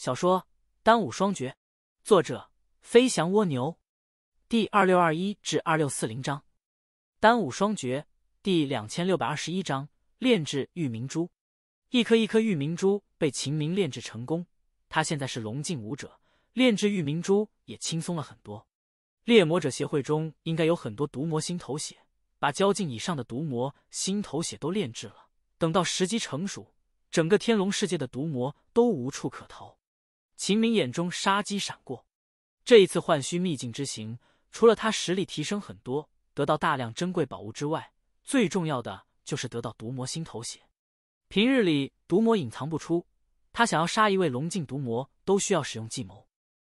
小说《单武双绝》，作者：飞翔蜗牛，第二六二一至二六四零章，《单武双绝》第两千六百二十一章：炼制玉明珠。一颗一颗玉明珠被秦明炼制成功，他现在是龙境武者，炼制玉明珠也轻松了很多。猎魔者协会中应该有很多毒魔心头血，把交境以上的毒魔心头血都炼制了。等到时机成熟，整个天龙世界的毒魔都无处可逃。秦明眼中杀机闪过，这一次幻虚秘境之行，除了他实力提升很多，得到大量珍贵宝物之外，最重要的就是得到毒魔心头血。平日里毒魔隐藏不出，他想要杀一位龙境毒魔都需要使用计谋，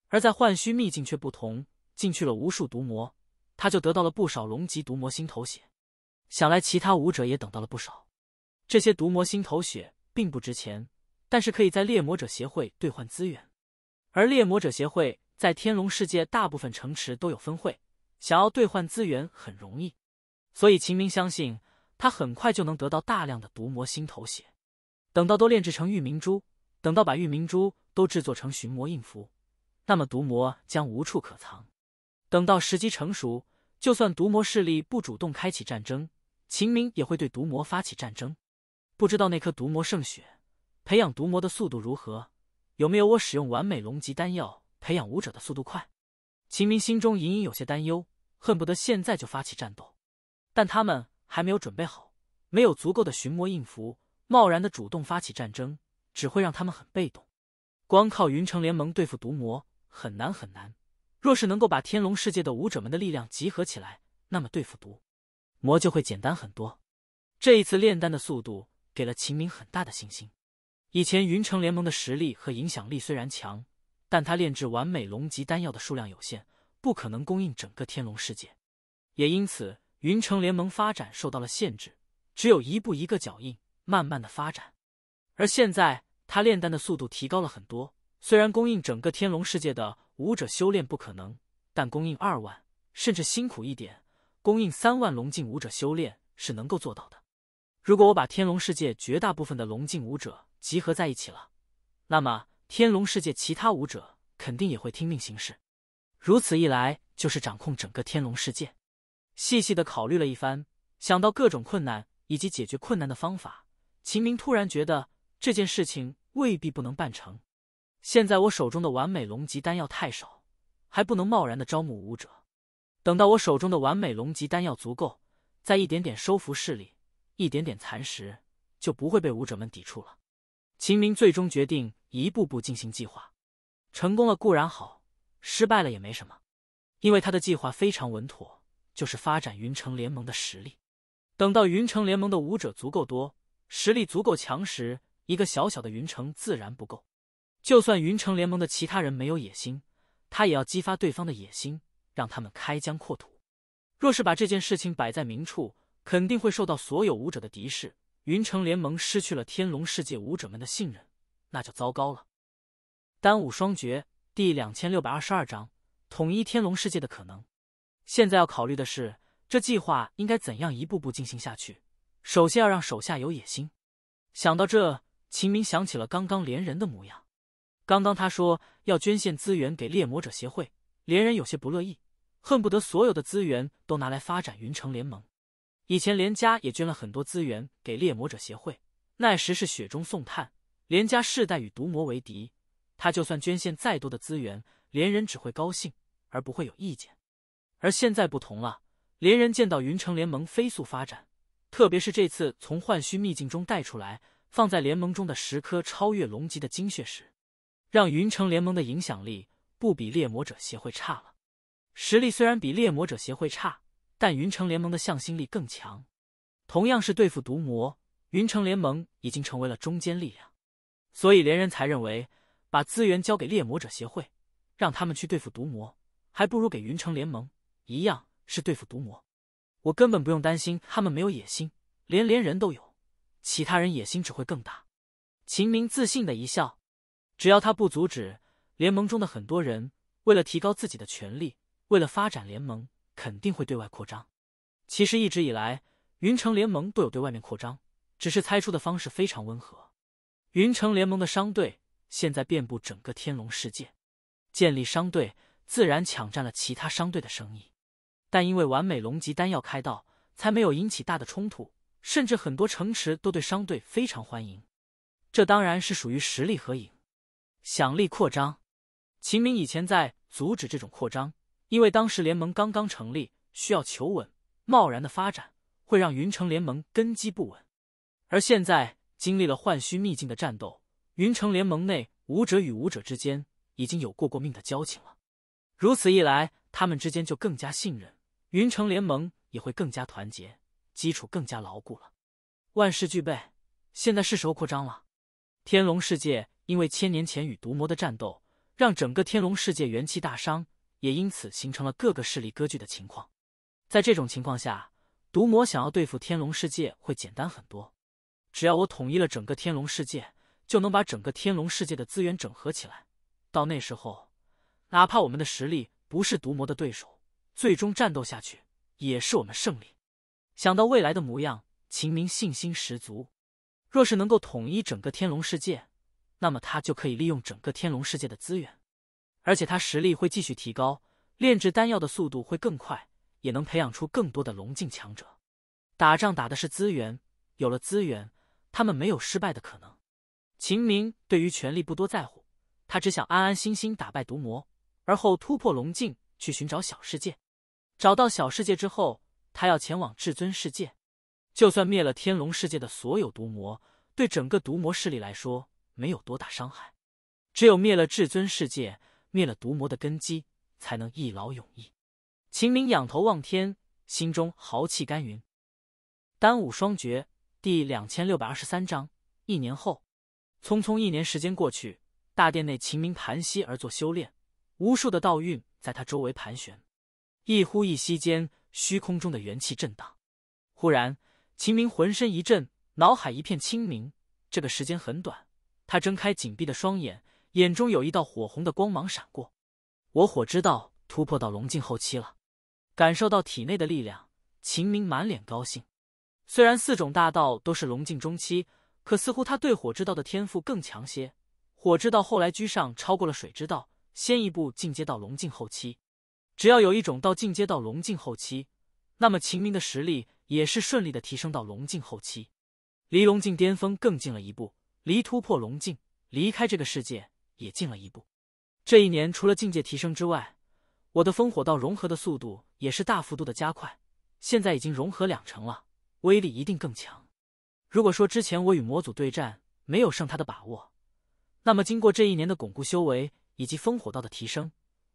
而在幻虚秘境却不同，进去了无数毒魔，他就得到了不少龙级毒魔心头血。想来其他武者也等到了不少。这些毒魔心头血并不值钱，但是可以在猎魔者协会兑换资源。而猎魔者协会在天龙世界大部分城池都有分会，想要兑换资源很容易，所以秦明相信他很快就能得到大量的毒魔心头血。等到都炼制成玉明珠，等到把玉明珠都制作成寻魔印符，那么毒魔将无处可藏。等到时机成熟，就算毒魔势力不主动开启战争，秦明也会对毒魔发起战争。不知道那颗毒魔圣血培养毒魔的速度如何？有没有我使用完美龙级丹药培养武者的速度快？秦明心中隐隐有些担忧，恨不得现在就发起战斗，但他们还没有准备好，没有足够的寻魔印符，贸然的主动发起战争，只会让他们很被动。光靠云城联盟对付毒魔很难很难，若是能够把天龙世界的武者们的力量集合起来，那么对付毒魔就会简单很多。这一次炼丹的速度给了秦明很大的信心。以前云城联盟的实力和影响力虽然强，但他炼制完美龙级丹药的数量有限，不可能供应整个天龙世界。也因此，云城联盟发展受到了限制，只有一步一个脚印，慢慢的发展。而现在，他炼丹的速度提高了很多。虽然供应整个天龙世界的武者修炼不可能，但供应二万，甚至辛苦一点，供应三万龙境武者修炼是能够做到的。如果我把天龙世界绝大部分的龙境武者，集合在一起了，那么天龙世界其他武者肯定也会听命行事。如此一来，就是掌控整个天龙世界。细细的考虑了一番，想到各种困难以及解决困难的方法，秦明突然觉得这件事情未必不能办成。现在我手中的完美龙级丹药太少，还不能贸然的招募武者。等到我手中的完美龙级丹药足够，再一点点收服势力，一点点蚕食，就不会被武者们抵触了。秦明最终决定一步步进行计划，成功了固然好，失败了也没什么，因为他的计划非常稳妥，就是发展云城联盟的实力。等到云城联盟的武者足够多，实力足够强时，一个小小的云城自然不够。就算云城联盟的其他人没有野心，他也要激发对方的野心，让他们开疆扩土。若是把这件事情摆在明处，肯定会受到所有武者的敌视。云城联盟失去了天龙世界武者们的信任，那就糟糕了。单武双绝第两千六百二十二章统一天龙世界的可能。现在要考虑的是，这计划应该怎样一步步进行下去？首先要让手下有野心。想到这，秦明想起了刚刚连人的模样。刚刚他说要捐献资源给猎魔者协会，连人有些不乐意，恨不得所有的资源都拿来发展云城联盟。以前连家也捐了很多资源给猎魔者协会，那时是雪中送炭。连家世代与毒魔为敌，他就算捐献再多的资源，连人只会高兴而不会有意见。而现在不同了，连人见到云城联盟飞速发展，特别是这次从幻虚秘境中带出来放在联盟中的十颗超越龙级的精血石，让云城联盟的影响力不比猎魔者协会差了。实力虽然比猎魔者协会差。但云城联盟的向心力更强，同样是对付毒魔，云城联盟已经成为了中坚力量，所以连人才认为，把资源交给猎魔者协会，让他们去对付毒魔，还不如给云城联盟，一样是对付毒魔。我根本不用担心他们没有野心，连连人都有，其他人野心只会更大。秦明自信的一笑，只要他不阻止，联盟中的很多人为了提高自己的权利，为了发展联盟。肯定会对外扩张。其实一直以来，云城联盟都有对外面扩张，只是猜出的方式非常温和。云城联盟的商队现在遍布整个天龙世界，建立商队自然抢占了其他商队的生意，但因为完美龙级丹药开道，才没有引起大的冲突，甚至很多城池都对商队非常欢迎。这当然是属于实力合影、响力扩张。秦明以前在阻止这种扩张。因为当时联盟刚刚成立，需要求稳，贸然的发展会让云城联盟根基不稳。而现在经历了幻虚秘境的战斗，云城联盟内武者与武者之间已经有过过命的交情了。如此一来，他们之间就更加信任，云城联盟也会更加团结，基础更加牢固了。万事俱备，现在是时候扩张了。天龙世界因为千年前与毒魔的战斗，让整个天龙世界元气大伤。也因此形成了各个势力割据的情况，在这种情况下，毒魔想要对付天龙世界会简单很多。只要我统一了整个天龙世界，就能把整个天龙世界的资源整合起来。到那时候，哪怕我们的实力不是毒魔的对手，最终战斗下去也是我们胜利。想到未来的模样，秦明信心十足。若是能够统一整个天龙世界，那么他就可以利用整个天龙世界的资源。而且他实力会继续提高，炼制丹药的速度会更快，也能培养出更多的龙境强者。打仗打的是资源，有了资源，他们没有失败的可能。秦明对于权力不多在乎，他只想安安心心打败毒魔，而后突破龙境，去寻找小世界。找到小世界之后，他要前往至尊世界。就算灭了天龙世界的所有毒魔，对整个毒魔势力来说没有多大伤害。只有灭了至尊世界。灭了毒魔的根基，才能一劳永逸。秦明仰头望天，心中豪气干云。《丹武双绝》第两千六百二十三章。一年后，匆匆一年时间过去，大殿内，秦明盘膝而坐修炼，无数的道韵在他周围盘旋。一呼一吸间，虚空中的元气震荡。忽然，秦明浑身一震，脑海一片清明。这个时间很短，他睁开紧闭的双眼。眼中有一道火红的光芒闪过，我火之道突破到龙境后期了。感受到体内的力量，秦明满脸高兴。虽然四种大道都是龙境中期，可似乎他对火之道的天赋更强些。火之道后来居上，超过了水之道，先一步进阶到龙境后期。只要有一种道进阶到龙境后期，那么秦明的实力也是顺利的提升到龙境后期，离龙境巅峰更近了一步，离突破龙境、离开这个世界。也进了一步。这一年除了境界提升之外，我的风火道融合的速度也是大幅度的加快。现在已经融合两成了，威力一定更强。如果说之前我与魔祖对战没有胜他的把握，那么经过这一年的巩固修为以及风火道的提升，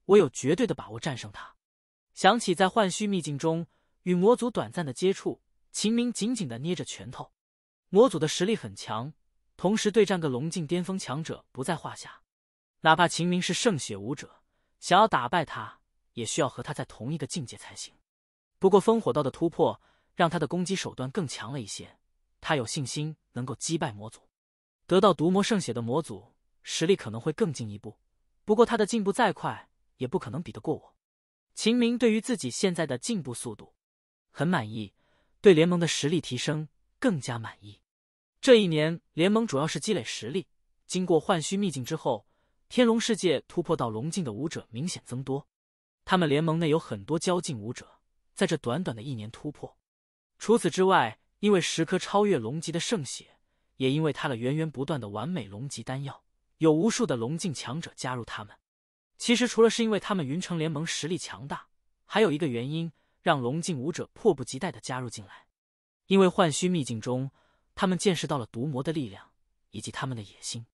我有绝对的把握战胜他。想起在幻虚秘境中与魔祖短暂的接触，秦明紧紧的捏着拳头。魔祖的实力很强，同时对战个龙境巅峰强者不在话下。哪怕秦明是圣血武者，想要打败他，也需要和他在同一个境界才行。不过烽火道的突破，让他的攻击手段更强了一些。他有信心能够击败魔祖，得到毒魔圣血的魔祖实力可能会更进一步。不过他的进步再快，也不可能比得过我。秦明对于自己现在的进步速度很满意，对联盟的实力提升更加满意。这一年，联盟主要是积累实力。经过幻虚秘境之后。天龙世界突破到龙境的武者明显增多，他们联盟内有很多交境武者在这短短的一年突破。除此之外，因为十颗超越龙级的圣血，也因为他的源源不断的完美龙级丹药，有无数的龙境强者加入他们。其实除了是因为他们云城联盟实力强大，还有一个原因让龙境武者迫不及待的加入进来，因为幻虚秘境中，他们见识到了毒魔的力量以及他们的野心。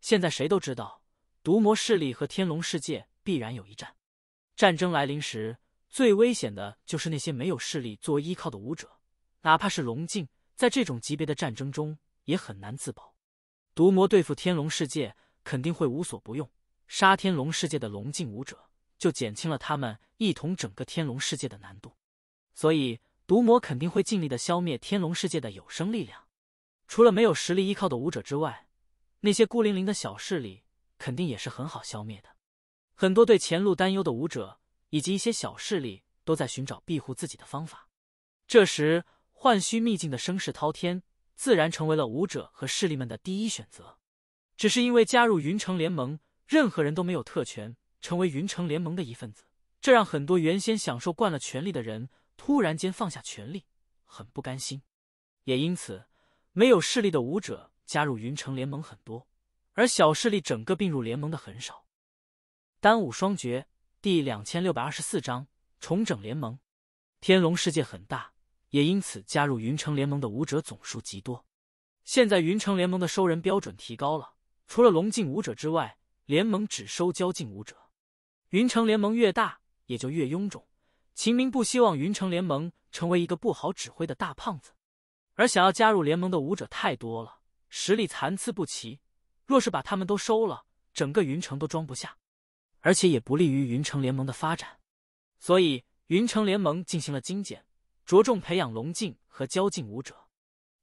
现在谁都知道。毒魔势力和天龙世界必然有一战。战争来临时，最危险的就是那些没有势力作为依靠的武者，哪怕是龙境，在这种级别的战争中也很难自保。毒魔对付天龙世界肯定会无所不用，杀天龙世界的龙境武者，就减轻了他们一统整个天龙世界的难度。所以，毒魔肯定会尽力的消灭天龙世界的有生力量。除了没有实力依靠的武者之外，那些孤零零的小势力。肯定也是很好消灭的，很多对前路担忧的武者以及一些小势力都在寻找庇护自己的方法。这时，幻虚秘境的声势滔天，自然成为了武者和势力们的第一选择。只是因为加入云城联盟，任何人都没有特权成为云城联盟的一份子，这让很多原先享受惯了权力的人突然间放下权力，很不甘心。也因此，没有势力的武者加入云城联盟很多。而小势力整个并入联盟的很少。单武双绝第两千六百二十四章重整联盟。天龙世界很大，也因此加入云城联盟的武者总数极多。现在云城联盟的收人标准提高了，除了龙境武者之外，联盟只收交境武者。云城联盟越大，也就越臃肿。秦明不希望云城联盟成为一个不好指挥的大胖子，而想要加入联盟的武者太多了，实力参差不齐。若是把他们都收了，整个云城都装不下，而且也不利于云城联盟的发展。所以，云城联盟进行了精简，着重培养龙境和交境武者。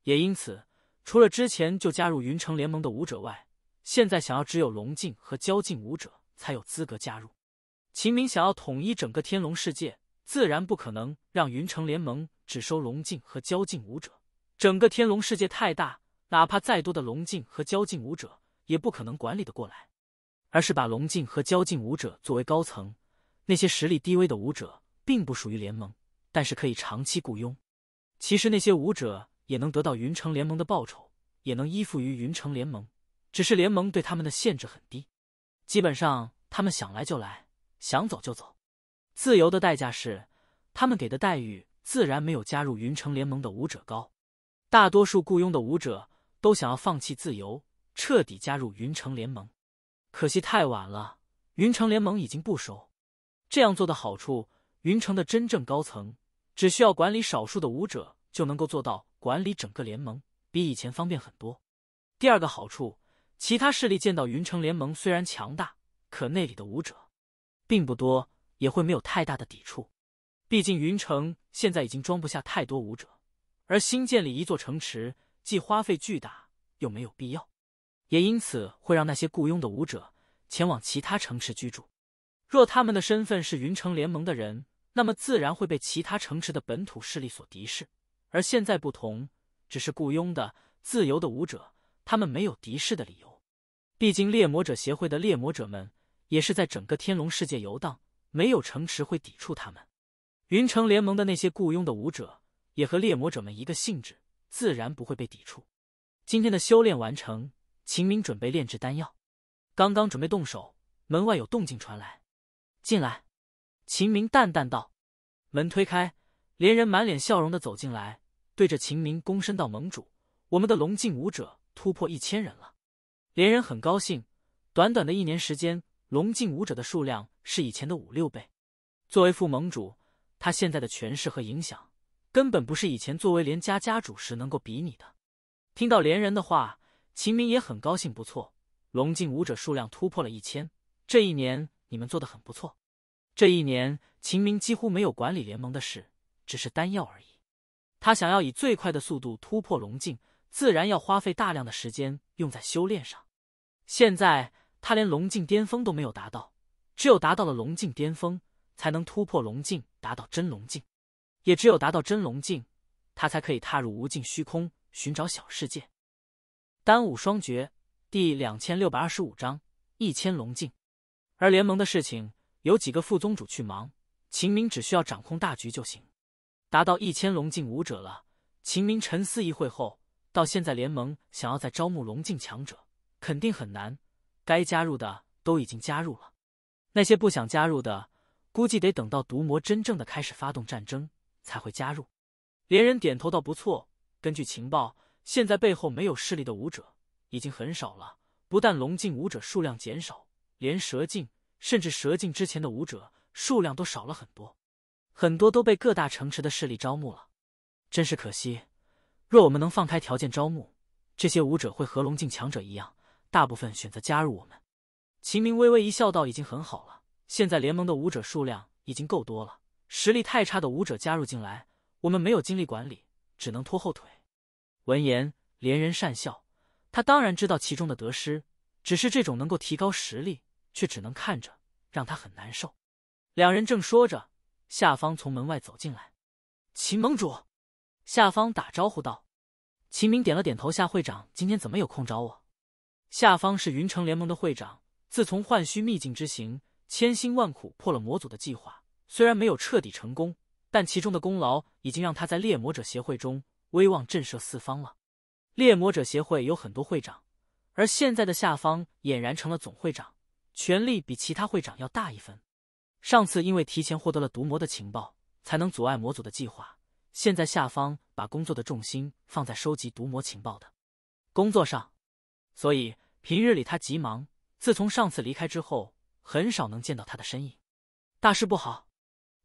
也因此，除了之前就加入云城联盟的武者外，现在想要只有龙境和交境武者才有资格加入。秦明想要统一整个天龙世界，自然不可能让云城联盟只收龙境和交境武者。整个天龙世界太大，哪怕再多的龙境和交境武者。也不可能管理的过来，而是把龙镜和交镜武者作为高层，那些实力低微的武者并不属于联盟，但是可以长期雇佣。其实那些武者也能得到云城联盟的报酬，也能依附于云城联盟，只是联盟对他们的限制很低，基本上他们想来就来，想走就走。自由的代价是，他们给的待遇自然没有加入云城联盟的武者高。大多数雇佣的武者都想要放弃自由。彻底加入云城联盟，可惜太晚了。云城联盟已经不收。这样做的好处，云城的真正高层只需要管理少数的武者，就能够做到管理整个联盟，比以前方便很多。第二个好处，其他势力见到云城联盟虽然强大，可那里的武者并不多，也会没有太大的抵触。毕竟云城现在已经装不下太多武者，而新建立一座城池，既花费巨大，又没有必要。也因此会让那些雇佣的武者前往其他城池居住。若他们的身份是云城联盟的人，那么自然会被其他城池的本土势力所敌视。而现在不同，只是雇佣的自由的武者，他们没有敌视的理由。毕竟猎魔者协会的猎魔者们也是在整个天龙世界游荡，没有城池会抵触他们。云城联盟的那些雇佣的武者也和猎魔者们一个性质，自然不会被抵触。今天的修炼完成。秦明准备炼制丹药，刚刚准备动手，门外有动静传来。进来，秦明淡淡道：“门推开，连人满脸笑容的走进来，对着秦明躬身道：‘盟主，我们的龙境武者突破一千人了。’连人很高兴，短短的一年时间，龙境武者的数量是以前的五六倍。作为副盟主，他现在的权势和影响，根本不是以前作为连家家主时能够比拟的。听到连人的话。”秦明也很高兴，不错，龙镜武者数量突破了一千。这一年你们做的很不错。这一年，秦明几乎没有管理联盟的事，只是丹药而已。他想要以最快的速度突破龙境，自然要花费大量的时间用在修炼上。现在他连龙境巅峰都没有达到，只有达到了龙境巅峰，才能突破龙境，达到真龙境。也只有达到真龙境，他才可以踏入无尽虚空，寻找小世界。丹武双绝，第两千六百二十五章一千龙境。而联盟的事情，有几个副宗主去忙，秦明只需要掌控大局就行。达到一千龙境武者了，秦明沉思一会后，到现在联盟想要再招募龙境强者，肯定很难。该加入的都已经加入了，那些不想加入的，估计得等到毒魔真正的开始发动战争才会加入。连人点头道：“不错，根据情报。”现在背后没有势力的武者已经很少了，不但龙镜武者数量减少，连蛇镜甚至蛇镜之前的武者数量都少了很多，很多都被各大城池的势力招募了，真是可惜。若我们能放开条件招募，这些武者会和龙镜强者一样，大部分选择加入我们。秦明微微一笑道：“已经很好了，现在联盟的武者数量已经够多了，实力太差的武者加入进来，我们没有精力管理，只能拖后腿。”闻言，连人讪笑。他当然知道其中的得失，只是这种能够提高实力却只能看着，让他很难受。两人正说着，夏方从门外走进来。秦盟主，夏方打招呼道。秦明点了点头。夏会长，今天怎么有空找我？夏方是云城联盟的会长。自从幻虚秘境之行，千辛万苦破了魔祖的计划，虽然没有彻底成功，但其中的功劳已经让他在猎魔者协会中。威望震慑四方了。猎魔者协会有很多会长，而现在的下方俨然成了总会长，权力比其他会长要大一分。上次因为提前获得了毒魔的情报，才能阻碍魔组的计划。现在下方把工作的重心放在收集毒魔情报的工作上，所以平日里他急忙。自从上次离开之后，很少能见到他的身影。大事不好！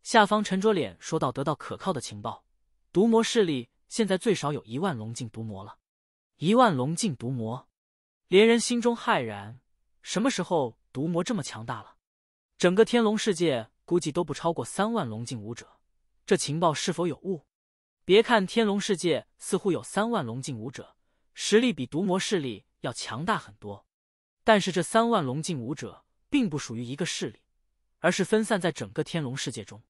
下方沉着脸说道：“得到可靠的情报，毒魔势力。”现在最少有一万龙境毒魔了，一万龙境毒魔，连人心中骇然。什么时候毒魔这么强大了？整个天龙世界估计都不超过三万龙境武者，这情报是否有误？别看天龙世界似乎有三万龙境武者，实力比毒魔势力要强大很多，但是这三万龙境武者并不属于一个势力，而是分散在整个天龙世界中。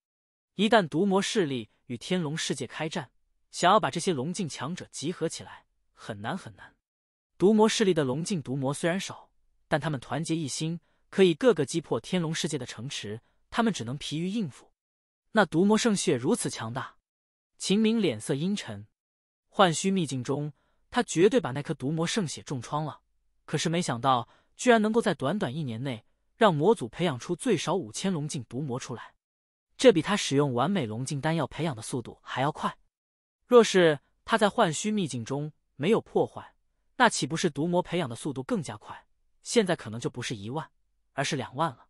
一旦毒魔势力与天龙世界开战，想要把这些龙境强者集合起来很难很难，毒魔势力的龙境毒魔虽然少，但他们团结一心，可以各个击破天龙世界的城池。他们只能疲于应付。那毒魔圣血如此强大，秦明脸色阴沉。幻虚秘境中，他绝对把那颗毒魔圣血重创了。可是没想到，居然能够在短短一年内让魔祖培养出最少五千龙境毒魔出来，这比他使用完美龙境丹药培养的速度还要快。若是他在幻虚秘境中没有破坏，那岂不是毒魔培养的速度更加快？现在可能就不是一万，而是两万了。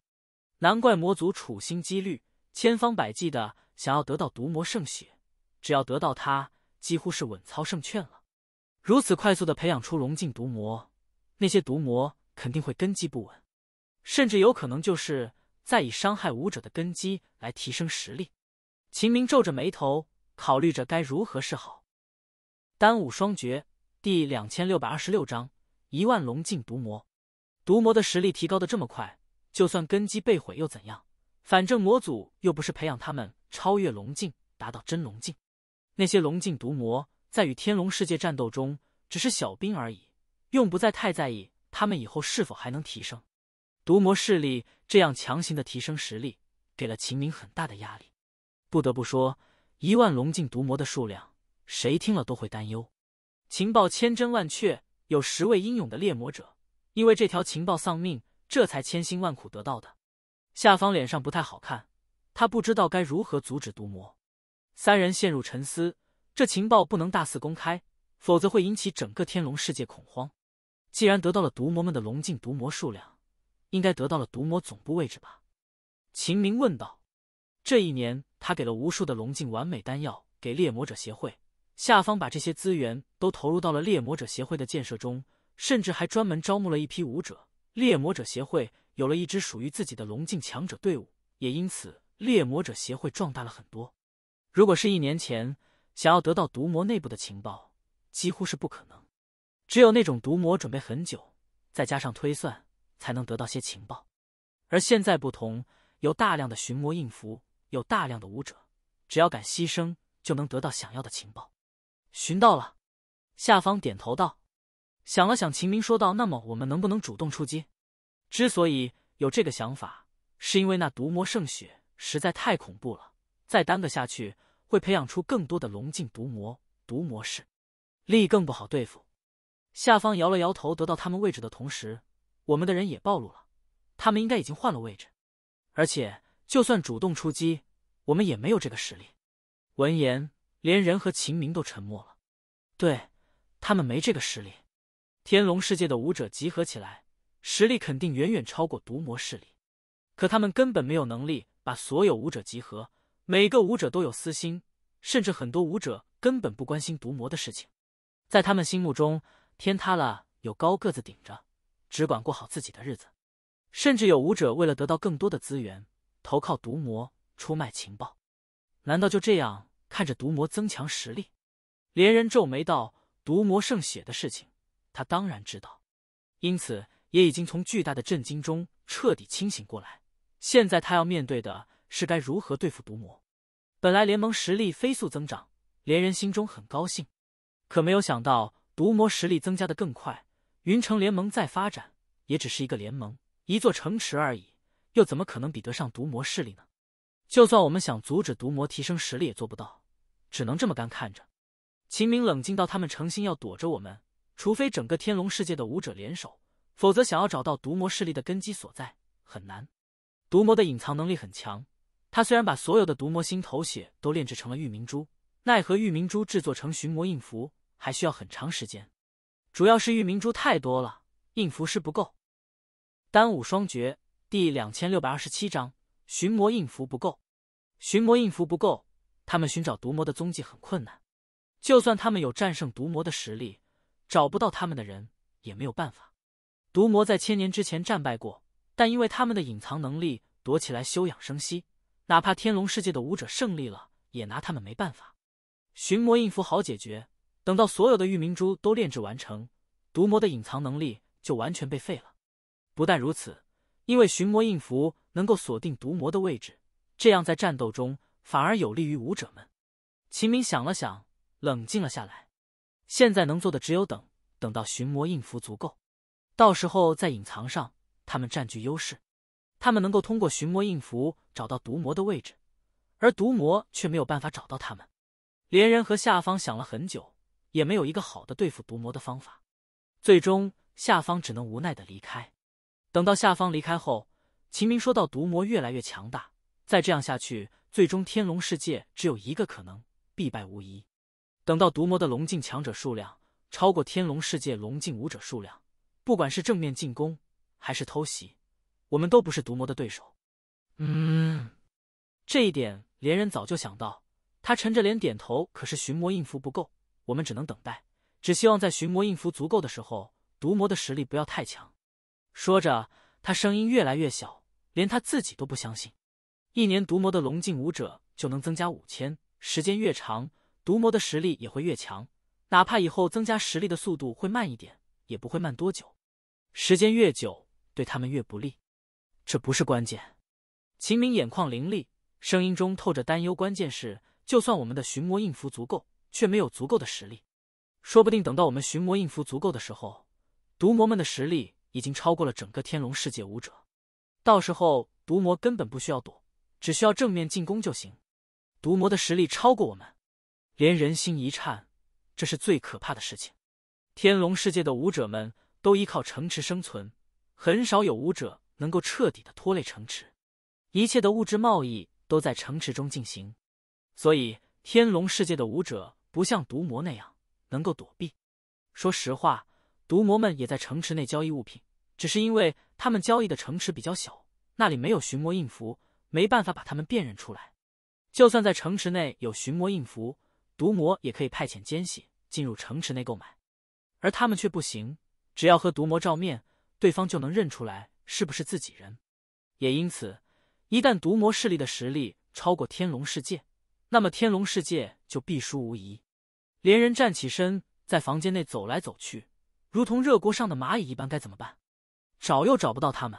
难怪魔族处心积虑、千方百计的想要得到毒魔圣血，只要得到它，几乎是稳操胜券了。如此快速的培养出龙境毒魔，那些毒魔肯定会根基不稳，甚至有可能就是在以伤害武者的根基来提升实力。秦明皱着眉头。考虑着该如何是好。单武双绝第两千六百二十六章：一万龙境毒魔。毒魔的实力提高的这么快，就算根基被毁又怎样？反正魔祖又不是培养他们超越龙境，达到真龙境。那些龙境毒魔在与天龙世界战斗中只是小兵而已，用不再太在意他们以后是否还能提升。毒魔势力这样强行的提升实力，给了秦明很大的压力。不得不说。一万龙境毒魔的数量，谁听了都会担忧。情报千真万确，有十位英勇的猎魔者因为这条情报丧命，这才千辛万苦得到的。夏方脸上不太好看，他不知道该如何阻止毒魔。三人陷入沉思，这情报不能大肆公开，否则会引起整个天龙世界恐慌。既然得到了毒魔们的龙境毒魔数量，应该得到了毒魔总部位置吧？秦明问道。这一年。他给了无数的龙镜完美丹药给猎魔者协会，下方把这些资源都投入到了猎魔者协会的建设中，甚至还专门招募了一批武者。猎魔者协会有了一支属于自己的龙镜强者队伍，也因此猎魔者协会壮大了很多。如果是一年前，想要得到毒魔内部的情报，几乎是不可能，只有那种毒魔准备很久，再加上推算，才能得到些情报。而现在不同，有大量的寻魔印符。有大量的武者，只要敢牺牲，就能得到想要的情报。寻到了，下方点头道。想了想，秦明说道：“那么我们能不能主动出击？”之所以有这个想法，是因为那毒魔圣血实在太恐怖了，再耽搁下去，会培养出更多的龙境毒魔，毒魔士力更不好对付。下方摇了摇头，得到他们位置的同时，我们的人也暴露了，他们应该已经换了位置，而且。就算主动出击，我们也没有这个实力。闻言，连人和秦明都沉默了。对，他们没这个实力。天龙世界的武者集合起来，实力肯定远远超过毒魔势力。可他们根本没有能力把所有武者集合。每个武者都有私心，甚至很多武者根本不关心毒魔的事情。在他们心目中，天塌了有高个子顶着，只管过好自己的日子。甚至有武者为了得到更多的资源。投靠毒魔，出卖情报，难道就这样看着毒魔增强实力？连人皱眉道：“毒魔圣血的事情，他当然知道，因此也已经从巨大的震惊中彻底清醒过来。现在他要面对的是该如何对付毒魔。本来联盟实力飞速增长，连人心中很高兴，可没有想到毒魔实力增加的更快。云城联盟再发展，也只是一个联盟，一座城池而已。”又怎么可能比得上毒魔势力呢？就算我们想阻止毒魔提升实力，也做不到，只能这么干看着。秦明冷静到，他们诚心要躲着我们，除非整个天龙世界的武者联手，否则想要找到毒魔势力的根基所在很难。毒魔的隐藏能力很强，他虽然把所有的毒魔心头血都炼制成了玉明珠，奈何玉明珠制作成寻魔印符还需要很长时间，主要是玉明珠太多了，印符师不够，丹武双绝。第两千六百二十七章，寻魔印符不够，寻魔印符不够，他们寻找毒魔的踪迹很困难。就算他们有战胜毒魔的实力，找不到他们的人也没有办法。毒魔在千年之前战败过，但因为他们的隐藏能力，躲起来休养生息。哪怕天龙世界的武者胜利了，也拿他们没办法。寻魔印符好解决，等到所有的玉明珠都炼制完成，毒魔的隐藏能力就完全被废了。不但如此。因为寻魔印符能够锁定毒魔的位置，这样在战斗中反而有利于武者们。秦明想了想，冷静了下来。现在能做的只有等，等到寻魔印符足够，到时候在隐藏上他们占据优势。他们能够通过寻魔印符找到毒魔的位置，而毒魔却没有办法找到他们。连人和下方想了很久，也没有一个好的对付毒魔的方法，最终下方只能无奈的离开。等到下方离开后，秦明说道：“毒魔越来越强大，再这样下去，最终天龙世界只有一个可能，必败无疑。等到毒魔的龙境强者数量超过天龙世界龙境武者数量，不管是正面进攻还是偷袭，我们都不是毒魔的对手。”嗯，这一点连人早就想到，他沉着脸点头。可是寻魔印符不够，我们只能等待。只希望在寻魔印符足够的时候，毒魔的实力不要太强。说着，他声音越来越小，连他自己都不相信。一年毒魔的龙境武者就能增加五千，时间越长，毒魔的实力也会越强。哪怕以后增加实力的速度会慢一点，也不会慢多久。时间越久，对他们越不利。这不是关键。秦明眼眶凌厉，声音中透着担忧。关键是，就算我们的寻魔印符足够，却没有足够的实力。说不定等到我们寻魔印符足够的时候，毒魔们的实力。已经超过了整个天龙世界武者，到时候毒魔根本不需要躲，只需要正面进攻就行。毒魔的实力超过我们，连人心一颤，这是最可怕的事情。天龙世界的武者们都依靠城池生存，很少有武者能够彻底的拖累城池。一切的物质贸易都在城池中进行，所以天龙世界的武者不像毒魔那样能够躲避。说实话。毒魔们也在城池内交易物品，只是因为他们交易的城池比较小，那里没有寻魔印符，没办法把他们辨认出来。就算在城池内有寻魔印符，毒魔也可以派遣奸细进入城池内购买，而他们却不行。只要和毒魔照面，对方就能认出来是不是自己人。也因此，一旦毒魔势力的实力超过天龙世界，那么天龙世界就必输无疑。连人站起身，在房间内走来走去。如同热锅上的蚂蚁一般，该怎么办？找又找不到他们，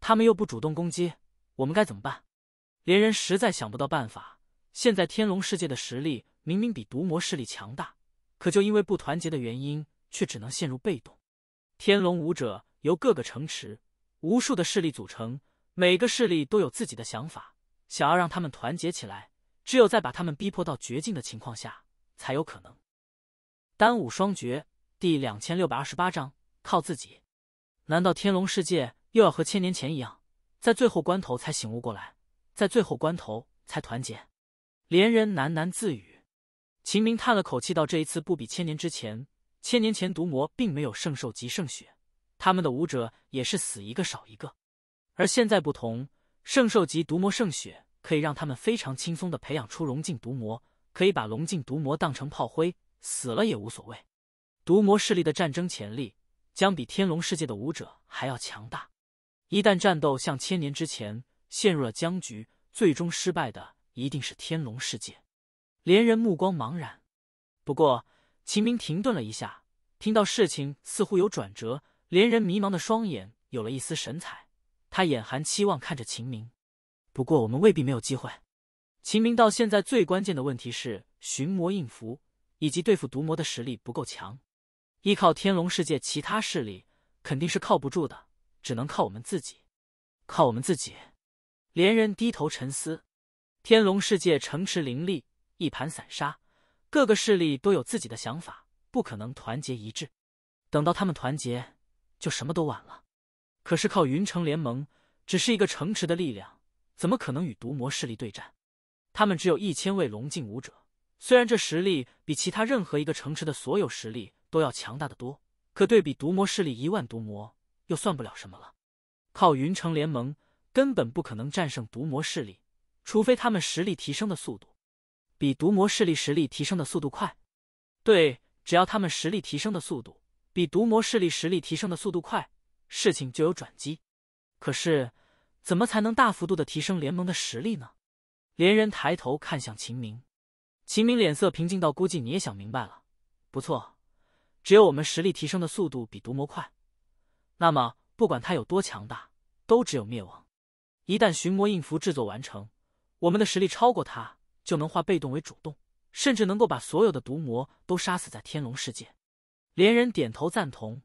他们又不主动攻击，我们该怎么办？连人实在想不到办法。现在天龙世界的实力明明比毒魔势力强大，可就因为不团结的原因，却只能陷入被动。天龙武者由各个城池、无数的势力组成，每个势力都有自己的想法，想要让他们团结起来，只有在把他们逼迫到绝境的情况下，才有可能。单武双绝。第两千六百二十八章，靠自己。难道天龙世界又要和千年前一样，在最后关头才醒悟过来，在最后关头才团结？连人喃喃自语。秦明叹了口气道：“这一次不比千年之前，千年前毒魔并没有圣兽级圣血，他们的武者也是死一个少一个。而现在不同，圣兽级毒魔圣血可以让他们非常轻松的培养出龙境毒魔，可以把龙境毒魔当成炮灰，死了也无所谓。”毒魔势力的战争潜力将比天龙世界的武者还要强大。一旦战斗像千年之前陷入了僵局，最终失败的一定是天龙世界。连人目光茫然。不过，秦明停顿了一下，听到事情似乎有转折，连人迷茫的双眼有了一丝神采。他眼含期望看着秦明。不过，我们未必没有机会。秦明到现在最关键的问题是寻魔应符，以及对付毒魔的实力不够强。依靠天龙世界其他势力肯定是靠不住的，只能靠我们自己。靠我们自己。连人低头沉思。天龙世界城池林立，一盘散沙，各个势力都有自己的想法，不可能团结一致。等到他们团结，就什么都晚了。可是靠云城联盟，只是一个城池的力量，怎么可能与毒魔势力对战？他们只有一千位龙境武者，虽然这实力比其他任何一个城池的所有实力。都要强大的多，可对比毒魔势力一万毒魔又算不了什么了。靠云城联盟根本不可能战胜毒魔势力，除非他们实力提升的速度，比毒魔势力实力提升的速度快。对，只要他们实力提升的速度比毒魔势力实力提升的速度快，事情就有转机。可是，怎么才能大幅度的提升联盟的实力呢？连人抬头看向秦明，秦明脸色平静到估计你也想明白了。不错。只有我们实力提升的速度比毒魔快，那么不管他有多强大，都只有灭亡。一旦寻魔印符制作完成，我们的实力超过他，就能化被动为主动，甚至能够把所有的毒魔都杀死在天龙世界。连人点头赞同。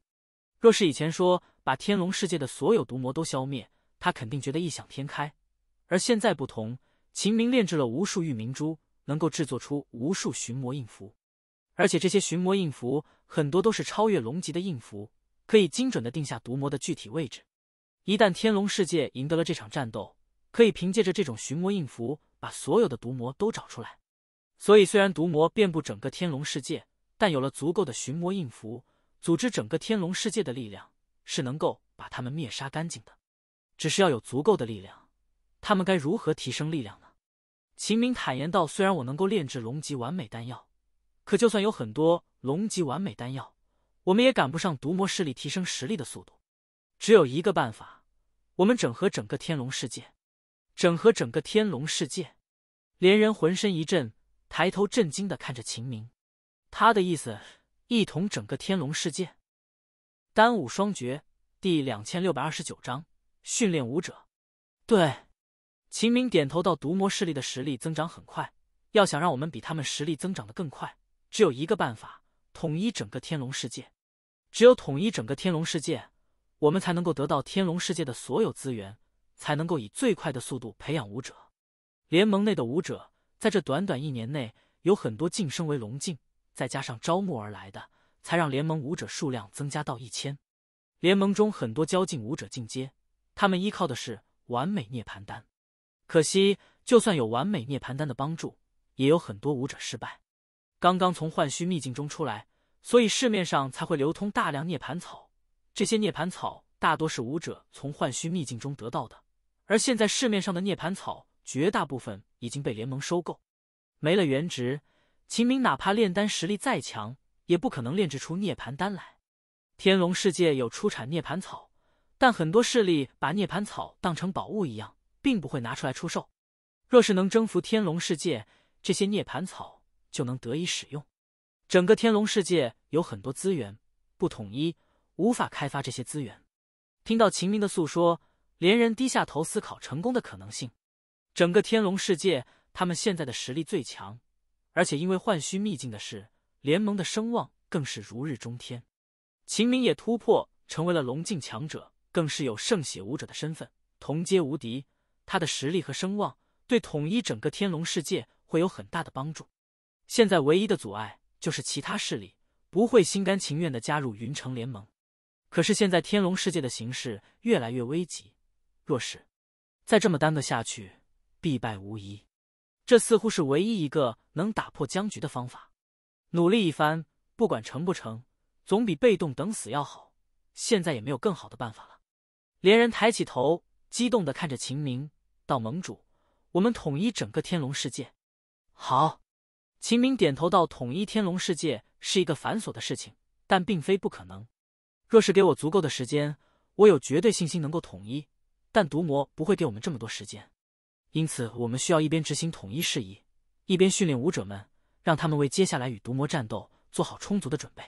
若是以前说把天龙世界的所有毒魔都消灭，他肯定觉得异想天开。而现在不同，秦明炼制了无数玉明珠，能够制作出无数寻魔印符，而且这些寻魔印符。很多都是超越龙级的印符，可以精准的定下毒魔的具体位置。一旦天龙世界赢得了这场战斗，可以凭借着这种寻魔印符，把所有的毒魔都找出来。所以，虽然毒魔遍布整个天龙世界，但有了足够的寻魔印符，组织整个天龙世界的力量是能够把他们灭杀干净的。只是要有足够的力量，他们该如何提升力量呢？秦明坦言道：“虽然我能够炼制龙级完美丹药。”可就算有很多龙级完美丹药，我们也赶不上毒魔势力提升实力的速度。只有一个办法，我们整合整个天龙世界，整合整个天龙世界。连人浑身一震，抬头震惊的看着秦明，他的意思，一统整个天龙世界。丹武双绝第两千六百二十九章训练武者。对，秦明点头道：“毒魔势力的实力增长很快，要想让我们比他们实力增长的更快。”只有一个办法，统一整个天龙世界。只有统一整个天龙世界，我们才能够得到天龙世界的所有资源，才能够以最快的速度培养武者。联盟内的武者在这短短一年内，有很多晋升为龙境，再加上招募而来的，才让联盟武者数量增加到一千。联盟中很多交境武者进阶，他们依靠的是完美涅槃丹。可惜，就算有完美涅槃丹的帮助，也有很多武者失败。刚刚从幻虚秘境中出来，所以市面上才会流通大量涅盘草。这些涅盘草大多是武者从幻虚秘境中得到的，而现在市面上的涅盘草绝大部分已经被联盟收购，没了原值。秦明哪怕炼丹实力再强，也不可能炼制出涅盘丹来。天龙世界有出产涅盘草，但很多势力把涅盘草当成宝物一样，并不会拿出来出售。若是能征服天龙世界，这些涅盘草。就能得以使用。整个天龙世界有很多资源，不统一无法开发这些资源。听到秦明的诉说，连人低下头思考成功的可能性。整个天龙世界，他们现在的实力最强，而且因为幻虚秘境的事，联盟的声望更是如日中天。秦明也突破成为了龙境强者，更是有圣血武者的身份，同阶无敌。他的实力和声望对统一整个天龙世界会有很大的帮助。现在唯一的阻碍就是其他势力不会心甘情愿的加入云城联盟。可是现在天龙世界的形势越来越危急，若是再这么耽搁下去，必败无疑。这似乎是唯一一个能打破僵局的方法。努力一番，不管成不成，总比被动等死要好。现在也没有更好的办法了。连人抬起头，激动的看着秦明：“道：“盟主，我们统一整个天龙世界！”好。秦明点头道：“统一天龙世界是一个繁琐的事情，但并非不可能。若是给我足够的时间，我有绝对信心能够统一。但毒魔不会给我们这么多时间，因此我们需要一边执行统一事宜，一边训练武者们，让他们为接下来与毒魔战斗做好充足的准备。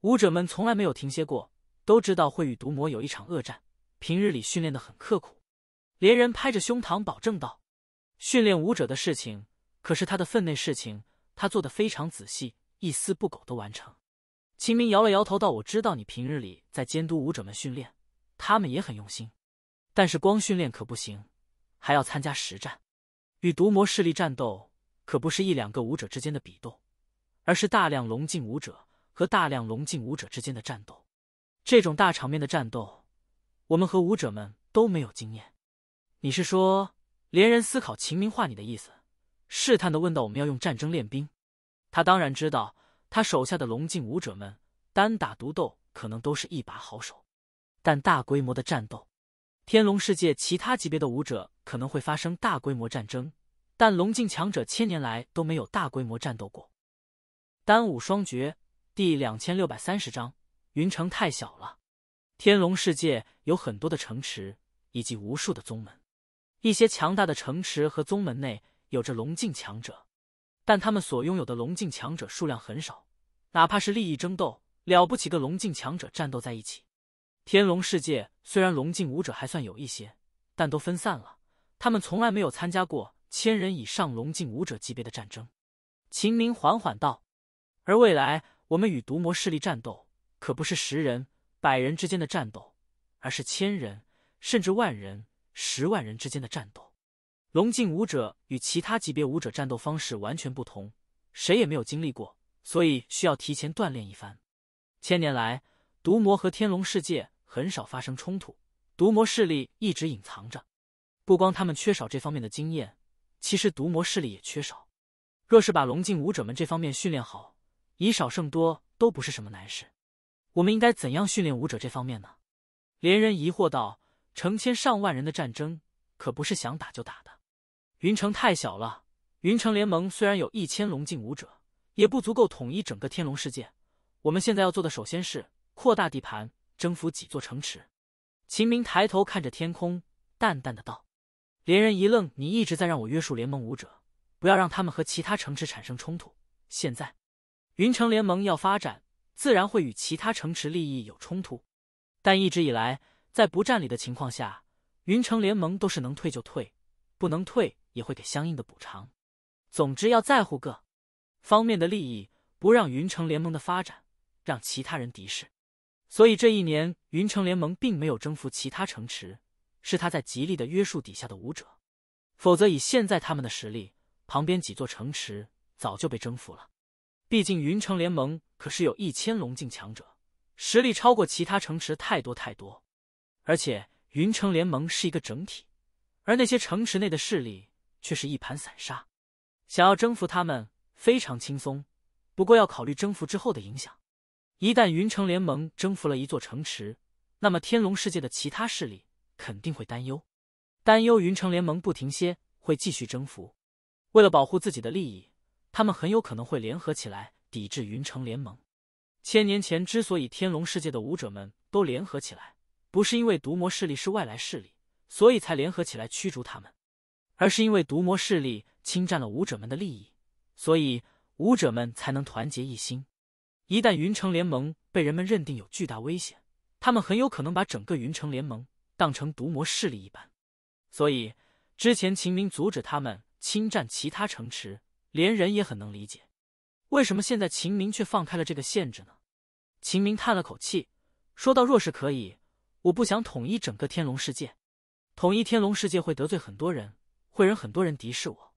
武者们从来没有停歇过，都知道会与毒魔有一场恶战，平日里训练的很刻苦。”连人拍着胸膛保证道：“训练武者的事情可是他的分内事情。”他做的非常仔细，一丝不苟的完成。秦明摇了摇头道：“我知道你平日里在监督舞者们训练，他们也很用心。但是光训练可不行，还要参加实战。与毒魔势力战斗可不是一两个舞者之间的比斗，而是大量龙境舞者和大量龙境舞者之间的战斗。这种大场面的战斗，我们和舞者们都没有经验。你是说，连人思考？”秦明话你的意思。试探的问到：“我们要用战争练兵？”他当然知道，他手下的龙境武者们单打独斗可能都是一把好手，但大规模的战斗，天龙世界其他级别的武者可能会发生大规模战争，但龙境强者千年来都没有大规模战斗过。《单武双绝》第两千六百三十章：云城太小了，天龙世界有很多的城池以及无数的宗门，一些强大的城池和宗门内。有着龙境强者，但他们所拥有的龙境强者数量很少。哪怕是利益争斗，了不起个龙境强者战斗在一起。天龙世界虽然龙境武者还算有一些，但都分散了。他们从来没有参加过千人以上龙境武者级别的战争。秦明缓缓道：“而未来我们与毒魔势力战斗，可不是十人、百人之间的战斗，而是千人甚至万人、十万人之间的战斗。”龙镜武者与其他级别武者战斗方式完全不同，谁也没有经历过，所以需要提前锻炼一番。千年来，毒魔和天龙世界很少发生冲突，毒魔势力一直隐藏着。不光他们缺少这方面的经验，其实毒魔势力也缺少。若是把龙镜武者们这方面训练好，以少胜多都不是什么难事。我们应该怎样训练武者这方面呢？连人疑惑道：“成千上万人的战争可不是想打就打的。”云城太小了，云城联盟虽然有一千龙境武者，也不足够统一整个天龙世界。我们现在要做的，首先是扩大地盘，征服几座城池。秦明抬头看着天空，淡淡的道：“连人一愣，你一直在让我约束联盟武者，不要让他们和其他城池产生冲突。现在，云城联盟要发展，自然会与其他城池利益有冲突。但一直以来，在不占理的情况下，云城联盟都是能退就退，不能退。”也会给相应的补偿，总之要在乎各方面的利益，不让云城联盟的发展让其他人敌视。所以这一年，云城联盟并没有征服其他城池，是他在极力的约束底下的武者，否则以现在他们的实力，旁边几座城池早就被征服了。毕竟云城联盟可是有一千龙境强者，实力超过其他城池太多太多，而且云城联盟是一个整体，而那些城池内的势力。却是一盘散沙，想要征服他们非常轻松，不过要考虑征服之后的影响。一旦云城联盟征服了一座城池，那么天龙世界的其他势力肯定会担忧，担忧云城联盟不停歇会继续征服。为了保护自己的利益，他们很有可能会联合起来抵制云城联盟。千年前之所以天龙世界的武者们都联合起来，不是因为毒魔势力是外来势力，所以才联合起来驱逐他们。而是因为毒魔势力侵占了武者们的利益，所以武者们才能团结一心。一旦云城联盟被人们认定有巨大危险，他们很有可能把整个云城联盟当成毒魔势力一般。所以之前秦明阻止他们侵占其他城池，连人也很能理解。为什么现在秦明却放开了这个限制呢？秦明叹了口气，说道：“若是可以，我不想统一整个天龙世界。统一天龙世界会得罪很多人。”会人很多人敌视我，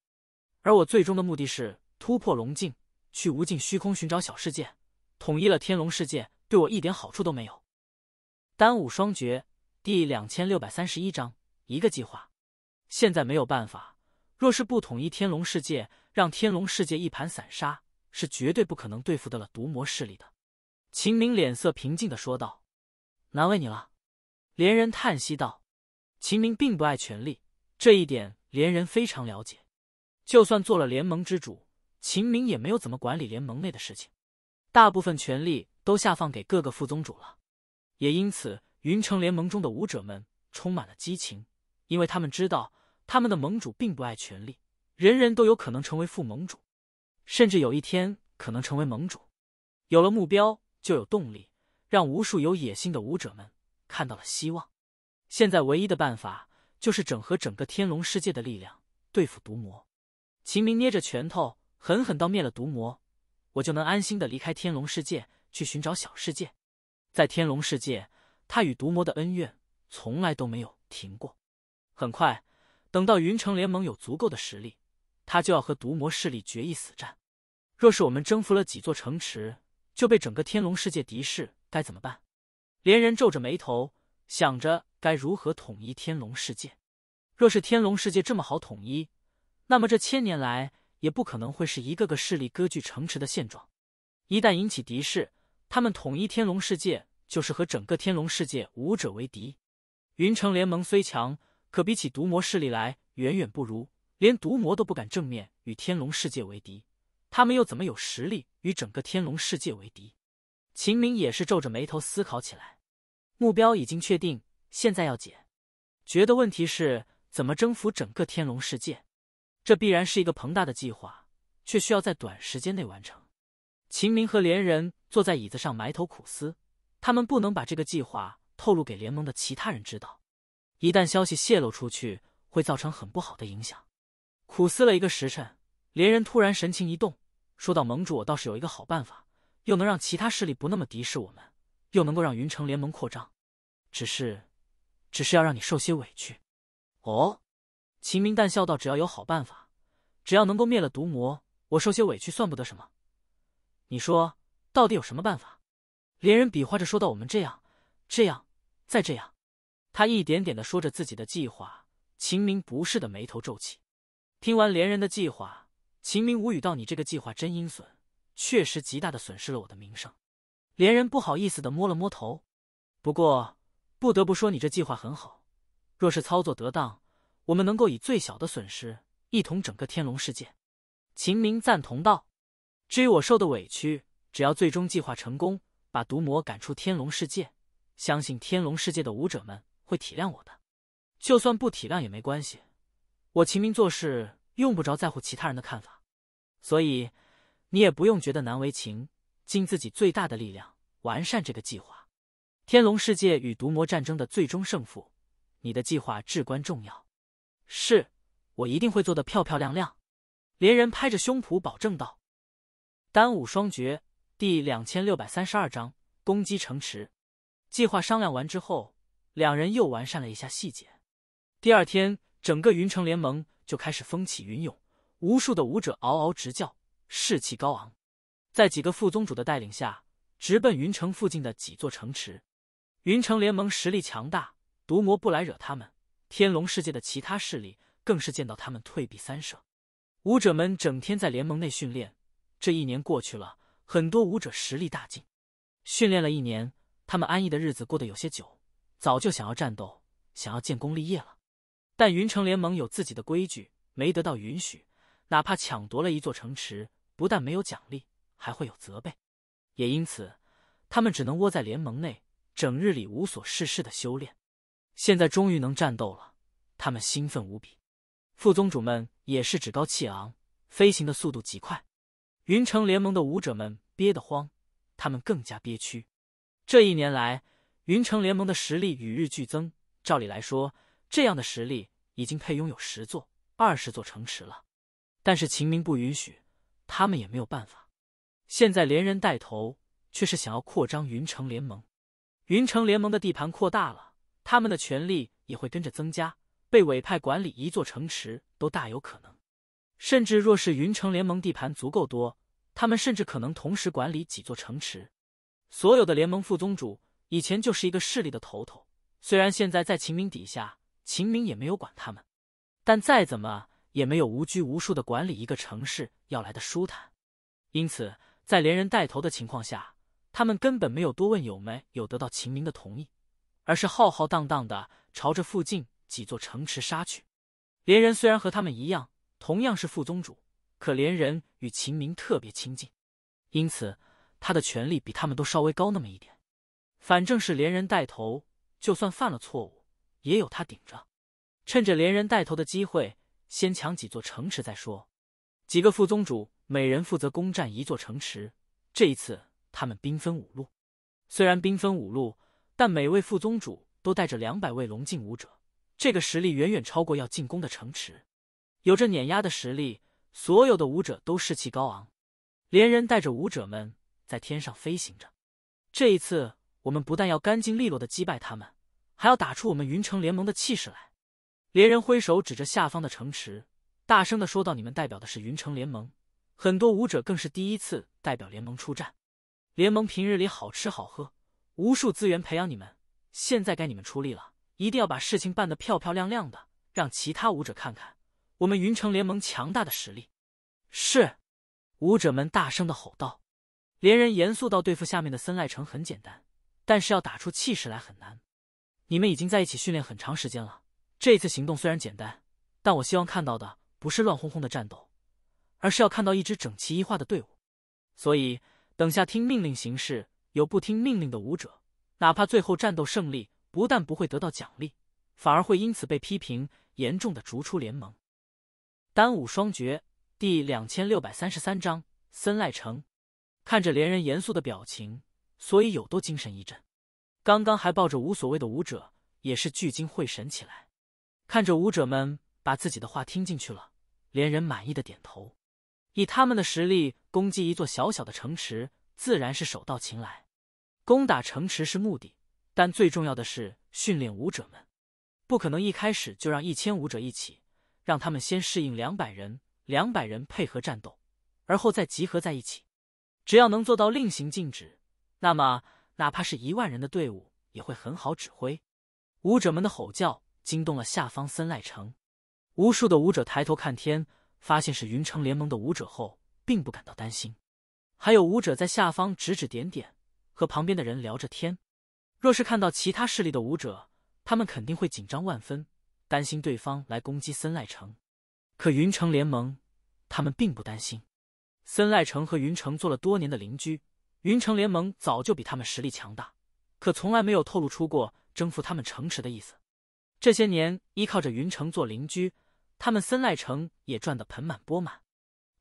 而我最终的目的是突破龙境，去无尽虚空寻找小世界，统一了天龙世界，对我一点好处都没有。单武双绝第两千六百三十一章一个计划，现在没有办法。若是不统一天龙世界，让天龙世界一盘散沙，是绝对不可能对付得了毒魔势力的。秦明脸色平静的说道：“难为你了。”连人叹息道：“秦明并不爱权力，这一点。”连人非常了解，就算做了联盟之主，秦明也没有怎么管理联盟内的事情，大部分权力都下放给各个副宗主了。也因此，云城联盟中的武者们充满了激情，因为他们知道他们的盟主并不爱权力，人人都有可能成为副盟主，甚至有一天可能成为盟主。有了目标，就有动力，让无数有野心的武者们看到了希望。现在唯一的办法。就是整合整个天龙世界的力量对付毒魔。秦明捏着拳头，狠狠道：“灭了毒魔，我就能安心的离开天龙世界，去寻找小世界。在天龙世界，他与毒魔的恩怨从来都没有停过。”很快，等到云城联盟有足够的实力，他就要和毒魔势力决一死战。若是我们征服了几座城池，就被整个天龙世界敌视，该怎么办？连人皱着眉头想着。该如何统一天龙世界？若是天龙世界这么好统一，那么这千年来也不可能会是一个个势力割据城池的现状。一旦引起敌视，他们统一天龙世界就是和整个天龙世界武者为敌。云城联盟虽强，可比起毒魔势力来远远不如，连毒魔都不敢正面与天龙世界为敌，他们又怎么有实力与整个天龙世界为敌？秦明也是皱着眉头思考起来，目标已经确定。现在要解决的问题是怎么征服整个天龙世界，这必然是一个庞大的计划，却需要在短时间内完成。秦明和连人坐在椅子上埋头苦思，他们不能把这个计划透露给联盟的其他人知道，一旦消息泄露出去，会造成很不好的影响。苦思了一个时辰，连人突然神情一动，说道：“盟主，我倒是有一个好办法，又能让其他势力不那么敌视我们，又能够让云城联盟扩张，只是。”只是要让你受些委屈，哦。秦明淡笑道：“只要有好办法，只要能够灭了毒魔，我受些委屈算不得什么。你说，到底有什么办法？”连人比划着说道：“我们这样，这样，再这样。”他一点点的说着自己的计划。秦明不是的眉头皱起。听完连人的计划，秦明无语道：“你这个计划真阴损，确实极大的损失了我的名声。”连人不好意思的摸了摸头，不过。不得不说，你这计划很好，若是操作得当，我们能够以最小的损失一统整个天龙世界。秦明赞同道：“至于我受的委屈，只要最终计划成功，把毒魔赶出天龙世界，相信天龙世界的武者们会体谅我的。就算不体谅也没关系，我秦明做事用不着在乎其他人的看法，所以你也不用觉得难为情，尽自己最大的力量完善这个计划。”天龙世界与毒魔战争的最终胜负，你的计划至关重要。是，我一定会做得漂漂亮亮。连人拍着胸脯保证道。单武双绝第两千六百三十二章攻击城池。计划商量完之后，两人又完善了一下细节。第二天，整个云城联盟就开始风起云涌，无数的武者嗷嗷直叫，士气高昂。在几个副宗主的带领下，直奔云城附近的几座城池。云城联盟实力强大，毒魔不来惹他们。天龙世界的其他势力更是见到他们退避三舍。武者们整天在联盟内训练，这一年过去了，很多武者实力大进。训练了一年，他们安逸的日子过得有些久，早就想要战斗，想要建功立业了。但云城联盟有自己的规矩，没得到允许，哪怕抢夺了一座城池，不但没有奖励，还会有责备。也因此，他们只能窝在联盟内。整日里无所事事的修炼，现在终于能战斗了，他们兴奋无比。副宗主们也是趾高气昂，飞行的速度极快。云城联盟的武者们憋得慌，他们更加憋屈。这一年来，云城联盟的实力与日俱增，照理来说，这样的实力已经配拥有十座、二十座城池了。但是秦明不允许，他们也没有办法。现在连人带头，却是想要扩张云城联盟。云城联盟的地盘扩大了，他们的权力也会跟着增加，被委派管理一座城池都大有可能。甚至若是云城联盟地盘足够多，他们甚至可能同时管理几座城池。所有的联盟副宗主以前就是一个势力的头头，虽然现在在秦明底下，秦明也没有管他们，但再怎么也没有无拘无束的管理一个城市要来的舒坦。因此，在连人带头的情况下。他们根本没有多问有没有得到秦明的同意，而是浩浩荡荡的朝着附近几座城池杀去。连人虽然和他们一样，同样是副宗主，可连人与秦明特别亲近，因此他的权力比他们都稍微高那么一点。反正是连人带头，就算犯了错误，也有他顶着。趁着连人带头的机会，先抢几座城池再说。几个副宗主每人负责攻占一座城池，这一次。他们兵分五路，虽然兵分五路，但每位副宗主都带着两百位龙境武者，这个实力远远超过要进攻的城池，有着碾压的实力。所有的武者都士气高昂，连人带着武者们在天上飞行着。这一次，我们不但要干净利落的击败他们，还要打出我们云城联盟的气势来。连人挥手指着下方的城池，大声的说道：“你们代表的是云城联盟，很多武者更是第一次代表联盟出战。”联盟平日里好吃好喝，无数资源培养你们，现在该你们出力了，一定要把事情办得漂漂亮亮的，让其他武者看看我们云城联盟强大的实力。是，武者们大声的吼道。连人严肃到对付下面的森赖城很简单，但是要打出气势来很难。你们已经在一起训练很长时间了，这次行动虽然简单，但我希望看到的不是乱哄哄的战斗，而是要看到一支整齐一化的队伍。所以。等下听命令行事，有不听命令的武者，哪怕最后战斗胜利，不但不会得到奖励，反而会因此被批评，严重的逐出联盟。单武双绝第两千六百三十三章森赖城。看着连人严肃的表情，所以友都精神一振。刚刚还抱着无所谓的武者，也是聚精会神起来，看着武者们把自己的话听进去了，连人满意的点头。以他们的实力攻击一座小小的城池，自然是手到擒来。攻打城池是目的，但最重要的是训练武者们。不可能一开始就让一千武者一起，让他们先适应两百人，两百人配合战斗，而后再集合在一起。只要能做到令行禁止，那么哪怕是一万人的队伍也会很好指挥。武者们的吼叫惊动了下方森赖城，无数的武者抬头看天。发现是云城联盟的武者后，并不感到担心。还有武者在下方指指点点，和旁边的人聊着天。若是看到其他势力的武者，他们肯定会紧张万分，担心对方来攻击森赖城。可云城联盟，他们并不担心。森赖城和云城做了多年的邻居，云城联盟早就比他们实力强大，可从来没有透露出过征服他们城池的意思。这些年，依靠着云城做邻居。他们森赖城也赚得盆满钵满。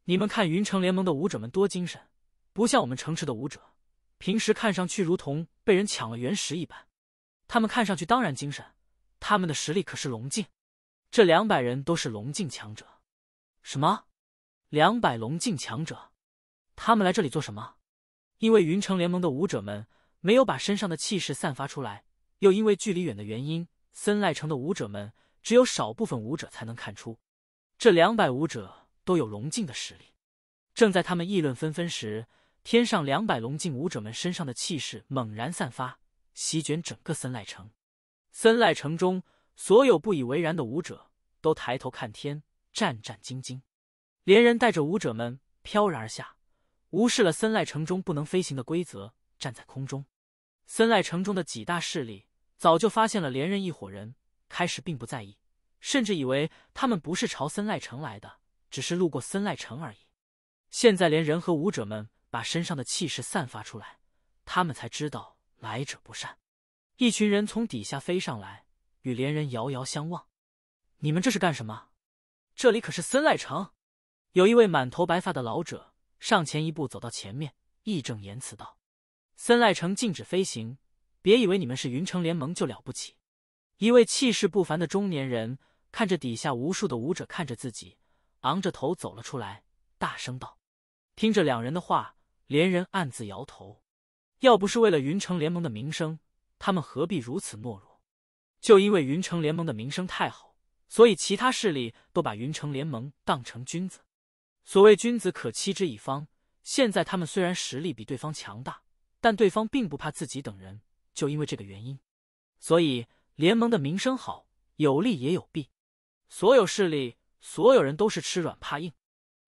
你们看云城联盟的武者们多精神，不像我们城池的武者，平时看上去如同被人抢了原石一般。他们看上去当然精神，他们的实力可是龙境。这两百人都是龙境强者。什么？两百龙境强者？他们来这里做什么？因为云城联盟的武者们没有把身上的气势散发出来，又因为距离远的原因，森赖城的武者们。只有少部分武者才能看出，这两百武者都有龙镜的实力。正在他们议论纷纷时，天上两百龙镜武者们身上的气势猛然散发，席卷整个森赖城。森赖城中所有不以为然的武者都抬头看天，战战兢兢。连人带着武者们飘然而下，无视了森赖城中不能飞行的规则，站在空中。森赖城中的几大势力早就发现了连人一伙人。开始并不在意，甚至以为他们不是朝森赖城来的，只是路过森赖城而已。现在连人和武者们把身上的气势散发出来，他们才知道来者不善。一群人从底下飞上来，与连人遥遥相望。你们这是干什么？这里可是森赖城。有一位满头白发的老者上前一步，走到前面，义正言辞道：“森赖城禁止飞行，别以为你们是云城联盟就了不起。”一位气势不凡的中年人看着底下无数的舞者，看着自己，昂着头走了出来，大声道：“听着两人的话，连人暗自摇头。要不是为了云城联盟的名声，他们何必如此懦弱？就因为云城联盟的名声太好，所以其他势力都把云城联盟当成君子。所谓君子可欺之以方。现在他们虽然实力比对方强大，但对方并不怕自己等人。就因为这个原因，所以。”联盟的名声好，有利也有弊。所有势力、所有人都是吃软怕硬。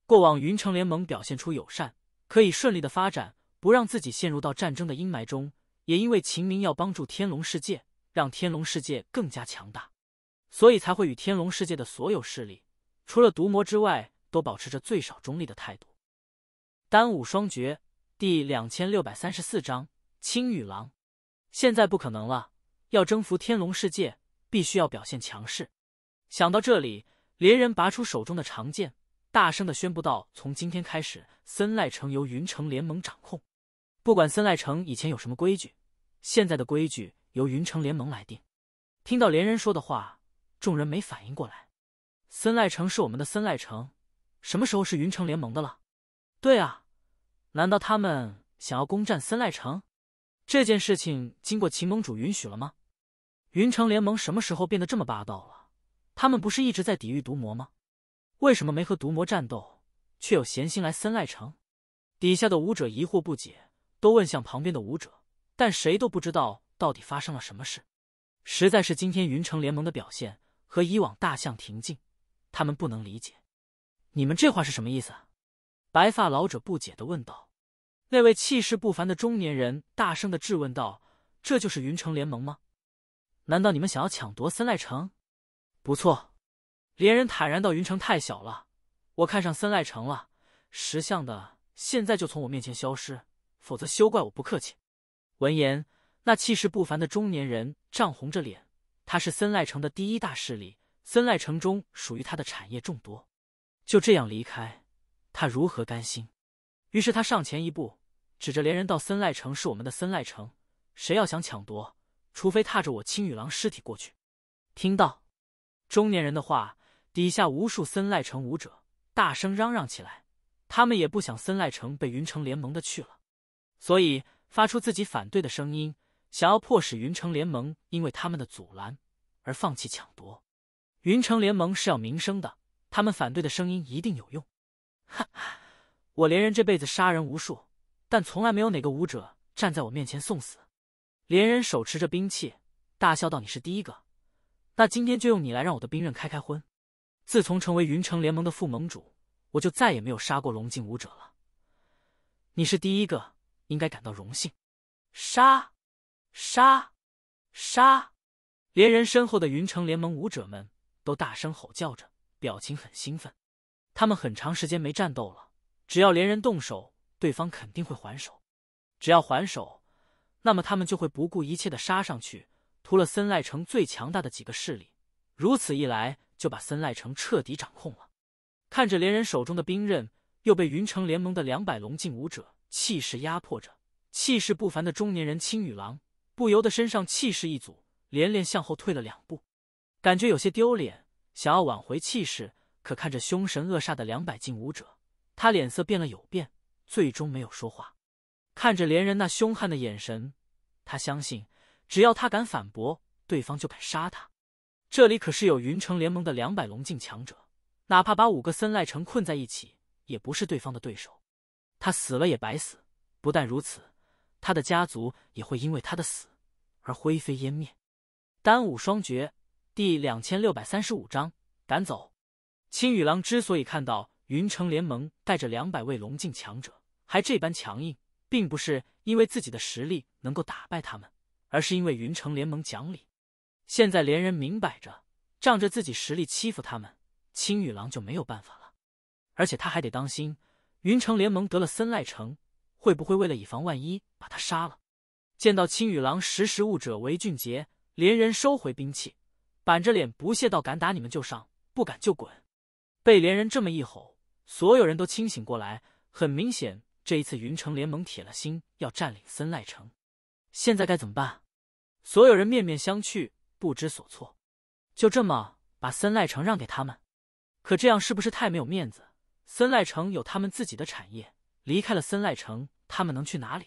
过往云城联盟表现出友善，可以顺利的发展，不让自己陷入到战争的阴霾中。也因为秦明要帮助天龙世界，让天龙世界更加强大，所以才会与天龙世界的所有势力，除了毒魔之外，都保持着最少中立的态度。单武双绝第两千六百三十四章：青羽狼，现在不可能了。要征服天龙世界，必须要表现强势。想到这里，连人拔出手中的长剑，大声的宣布道：“从今天开始，森赖城由云城联盟掌控。不管森赖城以前有什么规矩，现在的规矩由云城联盟来定。”听到连人说的话，众人没反应过来：“森赖城是我们的森赖城，什么时候是云城联盟的了？”“对啊，难道他们想要攻占森赖城？这件事情经过秦盟主允许了吗？”云城联盟什么时候变得这么霸道了？他们不是一直在抵御毒魔吗？为什么没和毒魔战斗，却有闲心来森赖城？底下的武者疑惑不解，都问向旁边的武者，但谁都不知道到底发生了什么事。实在是今天云城联盟的表现和以往大相庭径，他们不能理解。你们这话是什么意思？白发老者不解的问道。那位气势不凡的中年人大声的质问道：“这就是云城联盟吗？”难道你们想要抢夺森赖城？不错，连人坦然道：“云城太小了，我看上森赖城了。识相的，现在就从我面前消失，否则休怪我不客气。”闻言，那气势不凡的中年人涨红着脸。他是森赖城的第一大势力，森赖城中属于他的产业众多。就这样离开，他如何甘心？于是他上前一步，指着连人道：“森赖城是我们的森赖城，谁要想抢夺？”除非踏着我青羽狼尸体过去。听到中年人的话，底下无数森赖城武者大声嚷嚷起来。他们也不想森赖城被云城联盟的去了，所以发出自己反对的声音，想要迫使云城联盟因为他们的阻拦而放弃抢夺。云城联盟是要名声的，他们反对的声音一定有用。哈哈，我连人这辈子杀人无数，但从来没有哪个武者站在我面前送死。连人手持着兵器，大笑道：“你是第一个，那今天就用你来让我的兵刃开开荤。自从成为云城联盟的副盟主，我就再也没有杀过龙境武者了。你是第一个，应该感到荣幸。”杀！杀！杀！连人身后的云城联盟武者们都大声吼叫着，表情很兴奋。他们很长时间没战斗了，只要连人动手，对方肯定会还手，只要还手。那么他们就会不顾一切的杀上去，屠了森赖城最强大的几个势力，如此一来就把森赖城彻底掌控了。看着连人手中的兵刃，又被云城联盟的两百龙境武者气势压迫着，气势不凡的中年人青女郎不由得身上气势一阻，连连向后退了两步，感觉有些丢脸，想要挽回气势，可看着凶神恶煞的两百境武者，他脸色变了有变，最终没有说话。看着连人那凶悍的眼神，他相信，只要他敢反驳，对方就敢杀他。这里可是有云城联盟的两百龙境强者，哪怕把五个森赖城困在一起，也不是对方的对手。他死了也白死，不但如此，他的家族也会因为他的死而灰飞烟灭。单武双绝第两千六百三十五章赶走。青羽狼之所以看到云城联盟带着两百位龙境强者还这般强硬。并不是因为自己的实力能够打败他们，而是因为云城联盟讲理。现在连人明摆着仗着自己实力欺负他们，青羽狼就没有办法了。而且他还得当心，云城联盟得了森赖城，会不会为了以防万一，把他杀了？见到青羽狼识时务者为俊杰，连人收回兵器，板着脸不屑道：“敢打你们就上，不敢就滚。”被连人这么一吼，所有人都清醒过来。很明显。这一次，云城联盟铁了心要占领森赖城，现在该怎么办？所有人面面相觑，不知所措。就这么把森赖城让给他们？可这样是不是太没有面子？森赖城有他们自己的产业，离开了森赖城，他们能去哪里？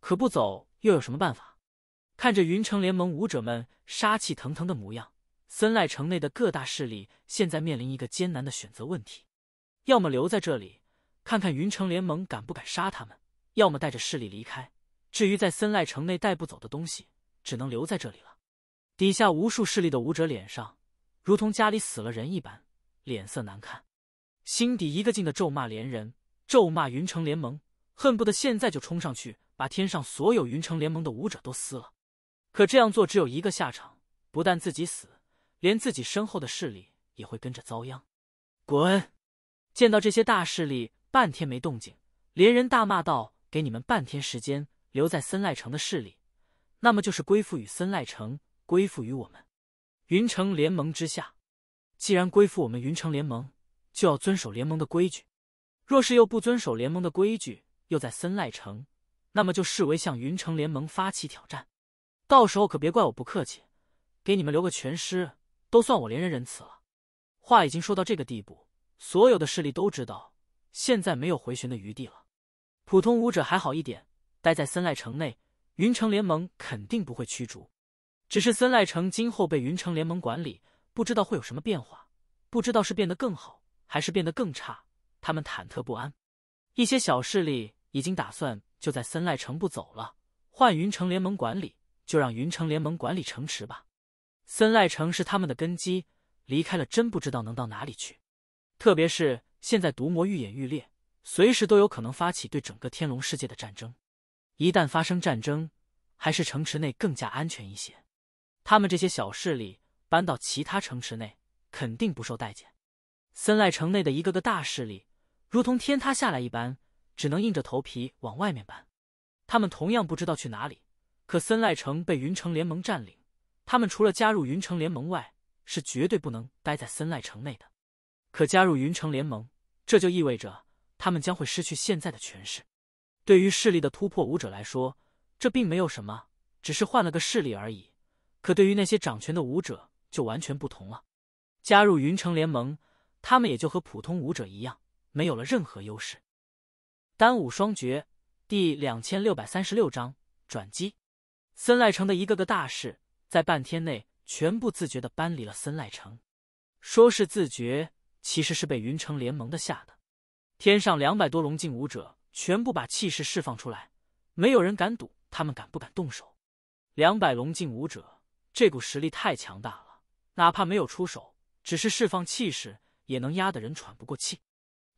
可不走又有什么办法？看着云城联盟武者们杀气腾腾的模样，森赖城内的各大势力现在面临一个艰难的选择问题：要么留在这里。看看云城联盟敢不敢杀他们，要么带着势力离开。至于在森赖城内带不走的东西，只能留在这里了。底下无数势力的武者脸上如同家里死了人一般，脸色难看，心底一个劲的咒骂连人，咒骂云城联盟，恨不得现在就冲上去把天上所有云城联盟的武者都撕了。可这样做只有一个下场，不但自己死，连自己身后的势力也会跟着遭殃。滚！见到这些大势力。半天没动静，连人大骂道：“给你们半天时间，留在森赖城的势力，那么就是归附于森赖城，归附于我们云城联盟之下。既然归附我们云城联盟，就要遵守联盟的规矩。若是又不遵守联盟的规矩，又在森赖城，那么就视为向云城联盟发起挑战。到时候可别怪我不客气，给你们留个全尸，都算我连人仁慈了。”话已经说到这个地步，所有的势力都知道。现在没有回旋的余地了。普通武者还好一点，待在森赖城内，云城联盟肯定不会驱逐。只是森赖城今后被云城联盟管理，不知道会有什么变化，不知道是变得更好还是变得更差。他们忐忑不安。一些小势力已经打算就在森赖城不走了，换云城联盟管理，就让云城联盟管理城池吧。森赖城是他们的根基，离开了真不知道能到哪里去，特别是。现在毒魔愈演愈烈，随时都有可能发起对整个天龙世界的战争。一旦发生战争，还是城池内更加安全一些。他们这些小势力搬到其他城池内，肯定不受待见。森赖城内的一个个大势力，如同天塌下来一般，只能硬着头皮往外面搬。他们同样不知道去哪里，可森赖城被云城联盟占领，他们除了加入云城联盟外，是绝对不能待在森赖城内的。可加入云城联盟，这就意味着他们将会失去现在的权势。对于势力的突破武者来说，这并没有什么，只是换了个势力而已。可对于那些掌权的武者就完全不同了。加入云城联盟，他们也就和普通武者一样，没有了任何优势。单武双绝第两千六百三十六章转机。森赖城的一个个大事，在半天内全部自觉的搬离了森赖城，说是自觉。其实是被云城联盟的吓的，天上两百多龙境武者全部把气势释放出来，没有人敢赌他们敢不敢动手。两百龙境武者这股实力太强大了，哪怕没有出手，只是释放气势，也能压得人喘不过气。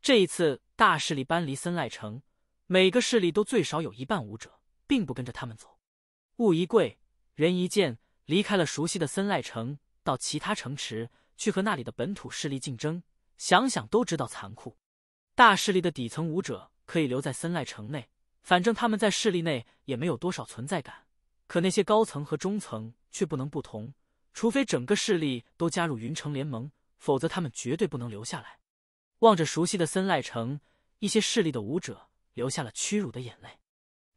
这一次大势力搬离森赖城，每个势力都最少有一半武者，并不跟着他们走。物一贵，人一贱，离开了熟悉的森赖城，到其他城池去和那里的本土势力竞争。想想都知道残酷。大势力的底层武者可以留在森赖城内，反正他们在势力内也没有多少存在感。可那些高层和中层却不能不同，除非整个势力都加入云城联盟，否则他们绝对不能留下来。望着熟悉的森赖城，一些势力的武者流下了屈辱的眼泪。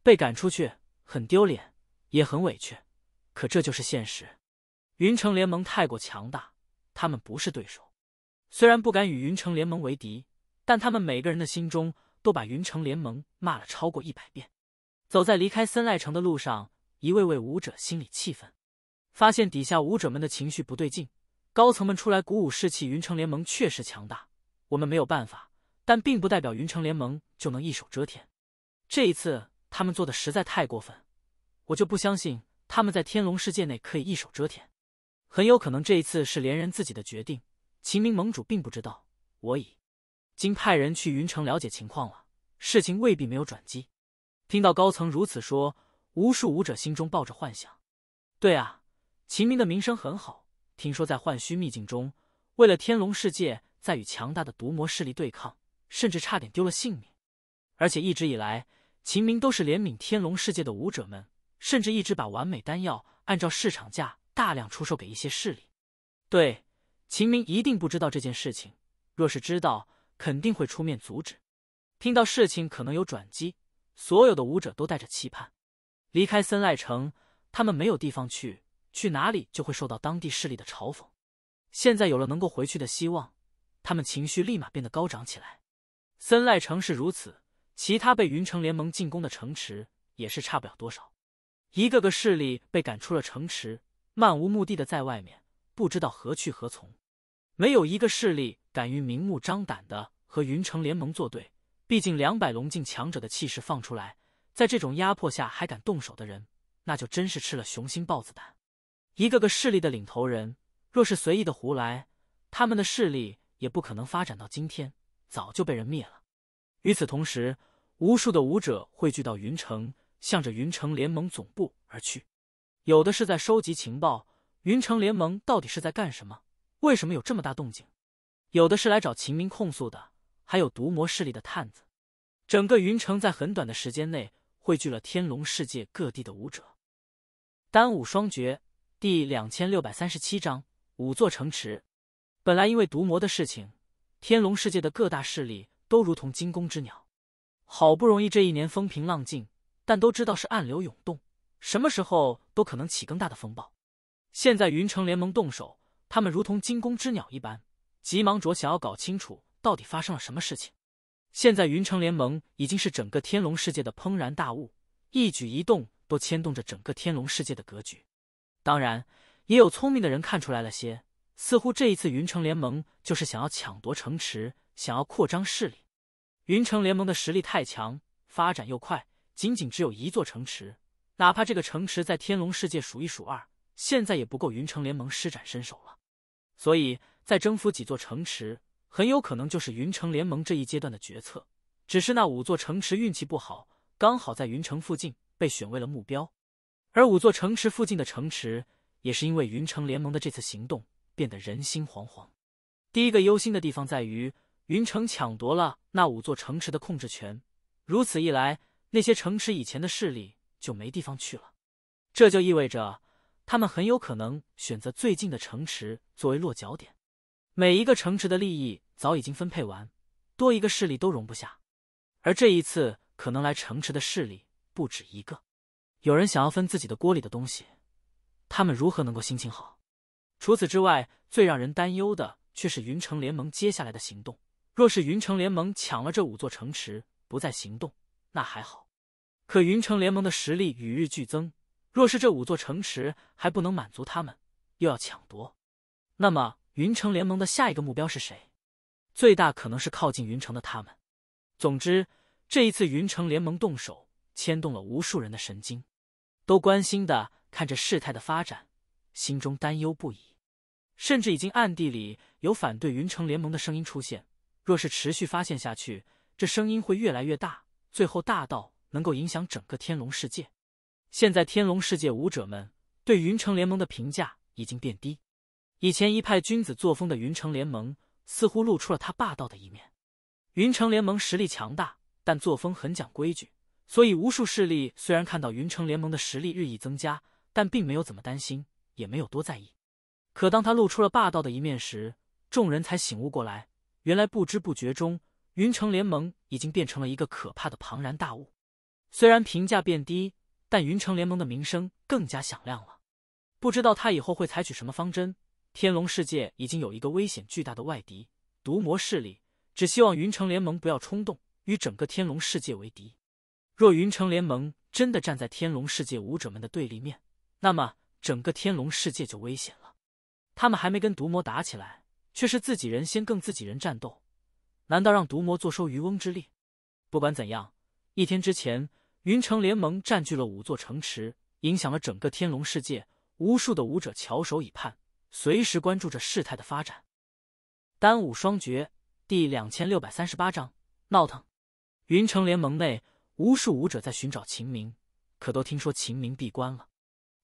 被赶出去，很丢脸，也很委屈。可这就是现实。云城联盟太过强大，他们不是对手。虽然不敢与云城联盟为敌，但他们每个人的心中都把云城联盟骂了超过一百遍。走在离开森赖城的路上，一位位武者心里气愤，发现底下武者们的情绪不对劲。高层们出来鼓舞士气，云城联盟确实强大，我们没有办法，但并不代表云城联盟就能一手遮天。这一次他们做的实在太过分，我就不相信他们在天龙世界内可以一手遮天。很有可能这一次是连人自己的决定。秦明盟主并不知道，我已经派人去云城了解情况了，事情未必没有转机。听到高层如此说，无数武者心中抱着幻想。对啊，秦明的名声很好，听说在幻虚秘境中，为了天龙世界，在与强大的毒魔势力对抗，甚至差点丢了性命。而且一直以来，秦明都是怜悯天龙世界的武者们，甚至一直把完美丹药按照市场价大量出售给一些势力。对。秦明一定不知道这件事情，若是知道，肯定会出面阻止。听到事情可能有转机，所有的武者都带着期盼离开森赖城。他们没有地方去，去哪里就会受到当地势力的嘲讽。现在有了能够回去的希望，他们情绪立马变得高涨起来。森赖城是如此，其他被云城联盟进攻的城池也是差不了多少。一个个势力被赶出了城池，漫无目的的在外面，不知道何去何从。没有一个势力敢于明目张胆的和云城联盟作对，毕竟两百龙境强者的气势放出来，在这种压迫下还敢动手的人，那就真是吃了雄心豹子胆。一个个势力的领头人，若是随意的胡来，他们的势力也不可能发展到今天，早就被人灭了。与此同时，无数的武者汇聚到云城，向着云城联盟总部而去，有的是在收集情报，云城联盟到底是在干什么？为什么有这么大动静？有的是来找秦明控诉的，还有毒魔势力的探子。整个云城在很短的时间内汇聚了天龙世界各地的武者。单武双绝第两千六百三十七章五座城池。本来因为毒魔的事情，天龙世界的各大势力都如同惊弓之鸟。好不容易这一年风平浪静，但都知道是暗流涌动，什么时候都可能起更大的风暴。现在云城联盟动手。他们如同惊弓之鸟一般，急忙着想要搞清楚到底发生了什么事情。现在云城联盟已经是整个天龙世界的庞然大物，一举一动都牵动着整个天龙世界的格局。当然，也有聪明的人看出来了些，似乎这一次云城联盟就是想要抢夺城池，想要扩张势力。云城联盟的实力太强，发展又快，仅仅只有一座城池，哪怕这个城池在天龙世界数一数二，现在也不够云城联盟施展身手了。所以，再征服几座城池，很有可能就是云城联盟这一阶段的决策。只是那五座城池运气不好，刚好在云城附近被选为了目标。而五座城池附近的城池，也是因为云城联盟的这次行动变得人心惶惶。第一个忧心的地方在于，云城抢夺了那五座城池的控制权，如此一来，那些城池以前的势力就没地方去了。这就意味着。他们很有可能选择最近的城池作为落脚点，每一个城池的利益早已经分配完，多一个势力都容不下。而这一次可能来城池的势力不止一个，有人想要分自己的锅里的东西，他们如何能够心情好？除此之外，最让人担忧的却是云城联盟接下来的行动。若是云城联盟抢了这五座城池，不再行动，那还好。可云城联盟的实力与日俱增。若是这五座城池还不能满足他们，又要抢夺，那么云城联盟的下一个目标是谁？最大可能是靠近云城的他们。总之，这一次云城联盟动手，牵动了无数人的神经，都关心的看着事态的发展，心中担忧不已，甚至已经暗地里有反对云城联盟的声音出现。若是持续发现下去，这声音会越来越大，最后大到能够影响整个天龙世界。现在，天龙世界武者们对云城联盟的评价已经变低。以前一派君子作风的云城联盟，似乎露出了他霸道的一面。云城联盟实力强大，但作风很讲规矩，所以无数势力虽然看到云城联盟的实力日益增加，但并没有怎么担心，也没有多在意。可当他露出了霸道的一面时，众人才醒悟过来，原来不知不觉中，云城联盟已经变成了一个可怕的庞然大物。虽然评价变低。但云城联盟的名声更加响亮了，不知道他以后会采取什么方针。天龙世界已经有一个危险巨大的外敌——毒魔势力，只希望云城联盟不要冲动，与整个天龙世界为敌。若云城联盟真的站在天龙世界武者们的对立面，那么整个天龙世界就危险了。他们还没跟毒魔打起来，却是自己人先跟自己人战斗，难道让毒魔坐收渔翁之利？不管怎样，一天之前。云城联盟占据了五座城池，影响了整个天龙世界。无数的武者翘首以盼，随时关注着事态的发展。《单武双绝》第两千六百三十八章闹腾。云城联盟内，无数武者在寻找秦明，可都听说秦明闭关了。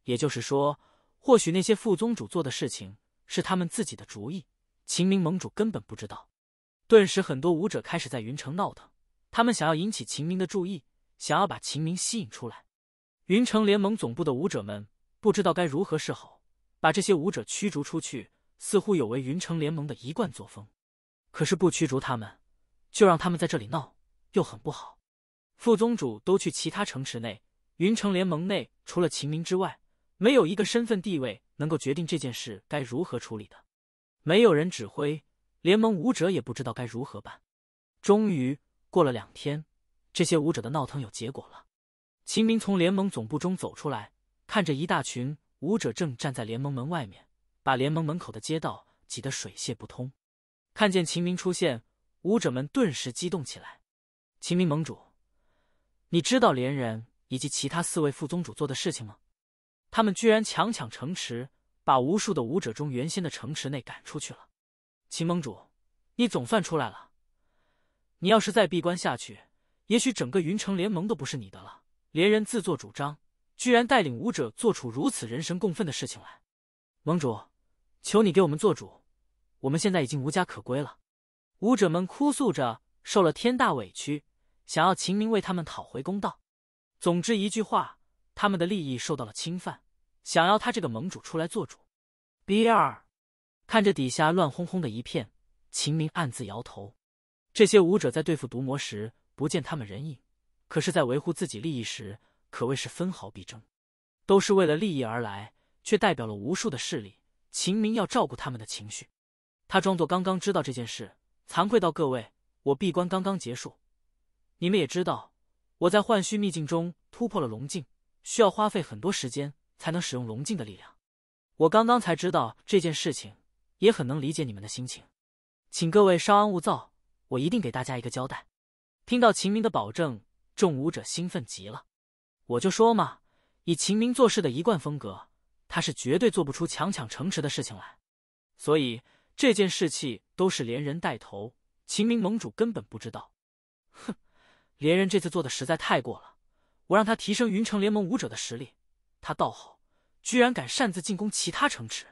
也就是说，或许那些副宗主做的事情是他们自己的主意，秦明盟主根本不知道。顿时，很多武者开始在云城闹腾，他们想要引起秦明的注意。想要把秦明吸引出来，云城联盟总部的武者们不知道该如何是好。把这些武者驱逐出去，似乎有违云城联盟的一贯作风；可是不驱逐他们，就让他们在这里闹，又很不好。副宗主都去其他城池内，云城联盟内除了秦明之外，没有一个身份地位能够决定这件事该如何处理的。没有人指挥，联盟武者也不知道该如何办。终于过了两天。这些武者的闹腾有结果了。秦明从联盟总部中走出来，看着一大群武者正站在联盟门外面，把联盟门口的街道挤得水泄不通。看见秦明出现，武者们顿时激动起来。秦明盟主，你知道连人以及其他四位副宗主做的事情吗？他们居然强抢城池，把无数的武者中原先的城池内赶出去了。秦盟主，你总算出来了。你要是再闭关下去，也许整个云城联盟都不是你的了。连人自作主张，居然带领武者做出如此人神共愤的事情来，盟主，求你给我们做主！我们现在已经无家可归了。武者们哭诉着受了天大委屈，想要秦明为他们讨回公道。总之一句话，他们的利益受到了侵犯，想要他这个盟主出来做主。B 二，看着底下乱哄哄的一片，秦明暗自摇头。这些武者在对付毒魔时。不见他们人影，可是，在维护自己利益时，可谓是分毫必争，都是为了利益而来，却代表了无数的势力。秦明要照顾他们的情绪，他装作刚刚知道这件事，惭愧到各位，我闭关刚刚结束，你们也知道，我在幻虚秘境中突破了龙境，需要花费很多时间才能使用龙境的力量。我刚刚才知道这件事情，也很能理解你们的心情，请各位稍安勿躁，我一定给大家一个交代。听到秦明的保证，众武者兴奋极了。我就说嘛，以秦明做事的一贯风格，他是绝对做不出强抢城池的事情来。所以这件事气都是连人带头，秦明盟主根本不知道。哼，连人这次做的实在太过了。我让他提升云城联盟武者的实力，他倒好，居然敢擅自进攻其他城池。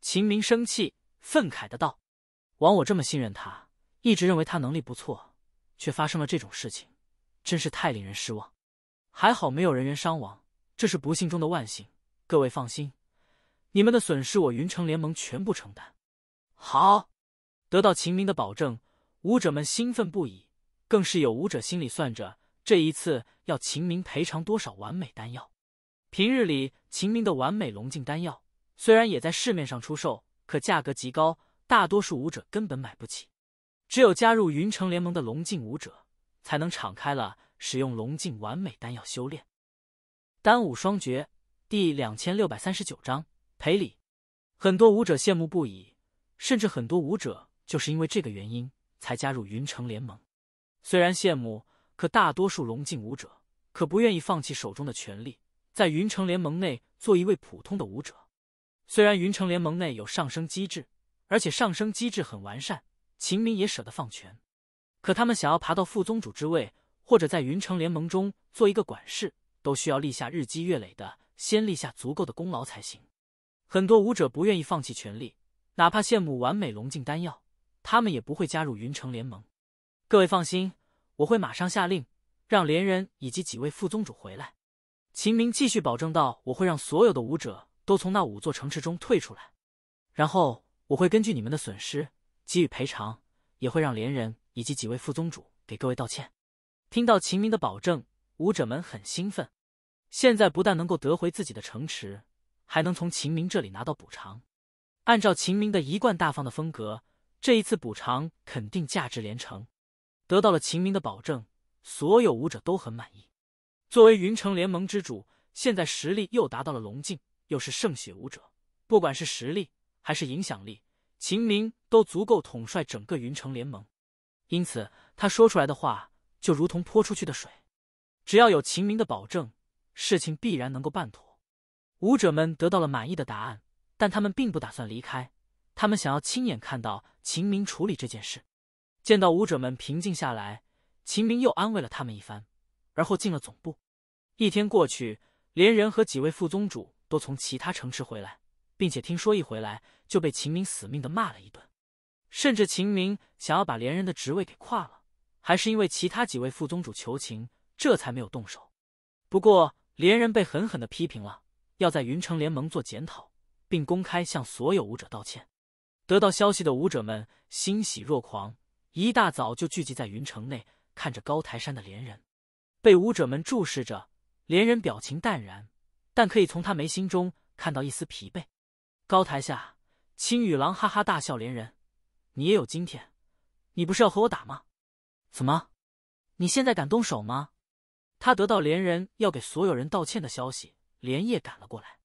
秦明生气愤慨的道：“枉我这么信任他，一直认为他能力不错。”却发生了这种事情，真是太令人失望。还好没有人员伤亡，这是不幸中的万幸。各位放心，你们的损失我云城联盟全部承担。好，得到秦明的保证，武者们兴奋不已，更是有武者心里算着这一次要秦明赔偿多少完美丹药。平日里，秦明的完美龙镜丹药虽然也在市面上出售，可价格极高，大多数武者根本买不起。只有加入云城联盟的龙境武者，才能敞开了使用龙境完美丹药修炼，丹武双绝。第两千六百三十九章赔礼，很多武者羡慕不已，甚至很多武者就是因为这个原因才加入云城联盟。虽然羡慕，可大多数龙境武者可不愿意放弃手中的权力，在云城联盟内做一位普通的武者。虽然云城联盟内有上升机制，而且上升机制很完善。秦明也舍得放权，可他们想要爬到副宗主之位，或者在云城联盟中做一个管事，都需要立下日积月累的，先立下足够的功劳才行。很多武者不愿意放弃权力，哪怕羡慕完美龙境丹药，他们也不会加入云城联盟。各位放心，我会马上下令让连人以及几位副宗主回来。秦明继续保证道：“我会让所有的武者都从那五座城池中退出来，然后我会根据你们的损失。”给予赔偿，也会让连人以及几位副宗主给各位道歉。听到秦明的保证，武者们很兴奋。现在不但能够得回自己的城池，还能从秦明这里拿到补偿。按照秦明的一贯大方的风格，这一次补偿肯定价值连城。得到了秦明的保证，所有武者都很满意。作为云城联盟之主，现在实力又达到了龙境，又是圣血武者，不管是实力还是影响力。秦明都足够统帅整个云城联盟，因此他说出来的话就如同泼出去的水。只要有秦明的保证，事情必然能够办妥。武者们得到了满意的答案，但他们并不打算离开，他们想要亲眼看到秦明处理这件事。见到武者们平静下来，秦明又安慰了他们一番，而后进了总部。一天过去，连人和几位副宗主都从其他城池回来，并且听说一回来。就被秦明死命的骂了一顿，甚至秦明想要把连人的职位给跨了，还是因为其他几位副宗主求情，这才没有动手。不过连人被狠狠的批评了，要在云城联盟做检讨，并公开向所有武者道歉。得到消息的武者们欣喜若狂，一大早就聚集在云城内，看着高台山的连人，被武者们注视着。连人表情淡然，但可以从他眉心中看到一丝疲惫。高台下。青羽狼哈哈大笑，连人，你也有今天？你不是要和我打吗？怎么？你现在敢动手吗？他得到连人要给所有人道歉的消息，连夜赶了过来。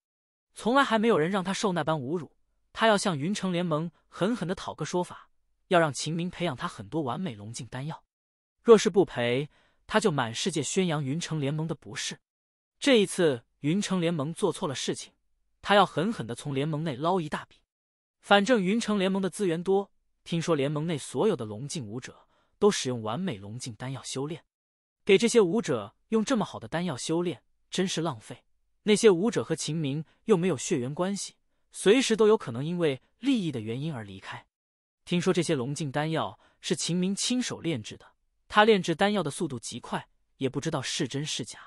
从来还没有人让他受那般侮辱，他要向云城联盟狠狠的讨个说法，要让秦明培养他很多完美龙镜丹药。若是不赔，他就满世界宣扬云城联盟的不是。这一次，云城联盟做错了事情，他要狠狠的从联盟内捞一大笔。反正云城联盟的资源多，听说联盟内所有的龙镜武者都使用完美龙镜丹药修炼。给这些武者用这么好的丹药修炼，真是浪费。那些武者和秦明又没有血缘关系，随时都有可能因为利益的原因而离开。听说这些龙镜丹药是秦明亲手炼制的，他炼制丹药的速度极快，也不知道是真是假。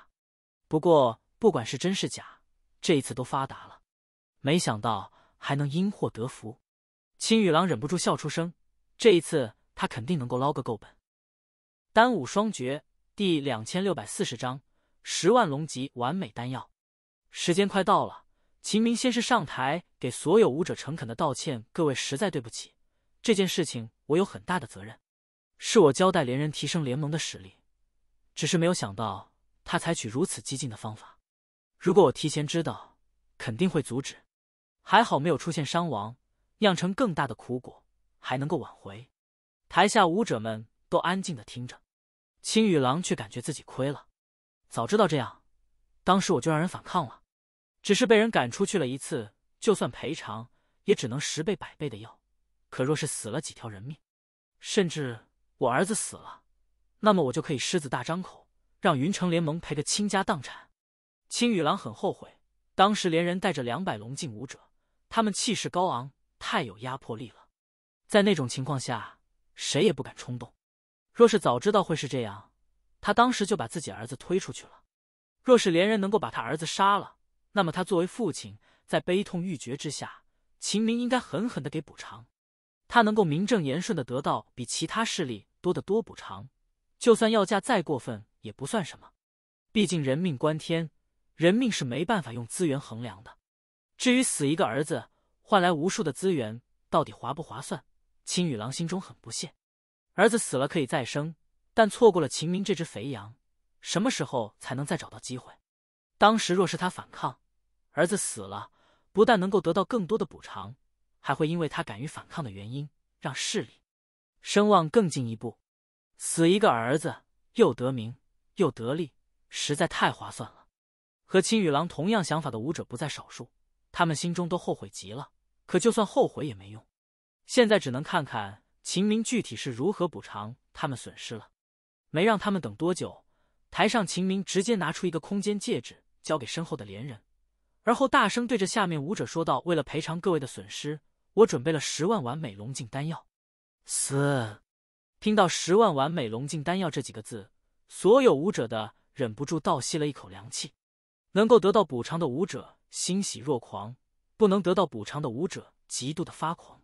不过不管是真是假，这一次都发达了。没想到。还能因祸得福，青羽狼忍不住笑出声。这一次他肯定能够捞个够本。《丹武双绝》第两千六百四十章：十万龙级完美丹药。时间快到了，秦明先是上台给所有武者诚恳的道歉：“各位，实在对不起，这件事情我有很大的责任，是我交代连人提升联盟的实力，只是没有想到他采取如此激进的方法。如果我提前知道，肯定会阻止。”还好没有出现伤亡，酿成更大的苦果还能够挽回。台下舞者们都安静的听着，青羽狼却感觉自己亏了。早知道这样，当时我就让人反抗了。只是被人赶出去了一次，就算赔偿也只能十倍百倍的要。可若是死了几条人命，甚至我儿子死了，那么我就可以狮子大张口，让云城联盟赔个倾家荡产。青羽狼很后悔，当时连人带着两百龙境舞者。他们气势高昂，太有压迫力了。在那种情况下，谁也不敢冲动。若是早知道会是这样，他当时就把自己儿子推出去了。若是连人能够把他儿子杀了，那么他作为父亲，在悲痛欲绝之下，秦明应该狠狠的给补偿。他能够名正言顺的得到比其他势力多得多补偿，就算要价再过分也不算什么。毕竟人命关天，人命是没办法用资源衡量的。至于死一个儿子换来无数的资源，到底划不划算？青羽狼心中很不屑。儿子死了可以再生，但错过了秦明这只肥羊，什么时候才能再找到机会？当时若是他反抗，儿子死了，不但能够得到更多的补偿，还会因为他敢于反抗的原因，让势力声望更进一步。死一个儿子又得名又得利，实在太划算了。和青羽狼同样想法的武者不在少数。他们心中都后悔极了，可就算后悔也没用。现在只能看看秦明具体是如何补偿他们损失了。没让他们等多久，台上秦明直接拿出一个空间戒指，交给身后的连人，而后大声对着下面舞者说道：“为了赔偿各位的损失，我准备了十万完美龙镜丹药。”四，听到“十万完美龙镜丹药”这几个字，所有舞者的忍不住倒吸了一口凉气。能够得到补偿的舞者。欣喜若狂，不能得到补偿的武者极度的发狂。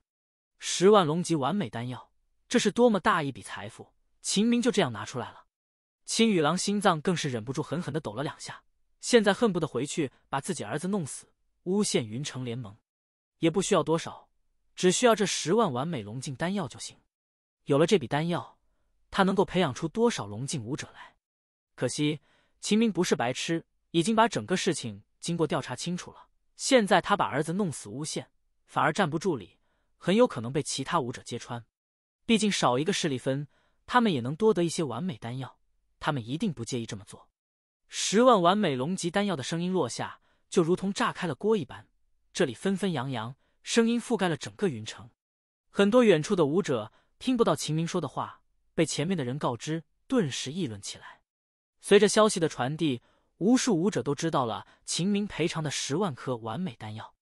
十万龙级完美丹药，这是多么大一笔财富！秦明就这样拿出来了。青羽狼心脏更是忍不住狠狠的抖了两下，现在恨不得回去把自己儿子弄死，诬陷云城联盟。也不需要多少，只需要这十万完美龙境丹药就行。有了这笔丹药，他能够培养出多少龙境武者来？可惜秦明不是白痴，已经把整个事情。经过调查清楚了，现在他把儿子弄死诬陷，反而站不住理，很有可能被其他武者揭穿。毕竟少一个势力分，他们也能多得一些完美丹药，他们一定不介意这么做。十万完美龙级丹药的声音落下，就如同炸开了锅一般，这里纷纷扬扬，声音覆盖了整个云城。很多远处的武者听不到秦明说的话，被前面的人告知，顿时议论起来。随着消息的传递。无数武者都知道了秦明赔偿的十万颗完美丹药。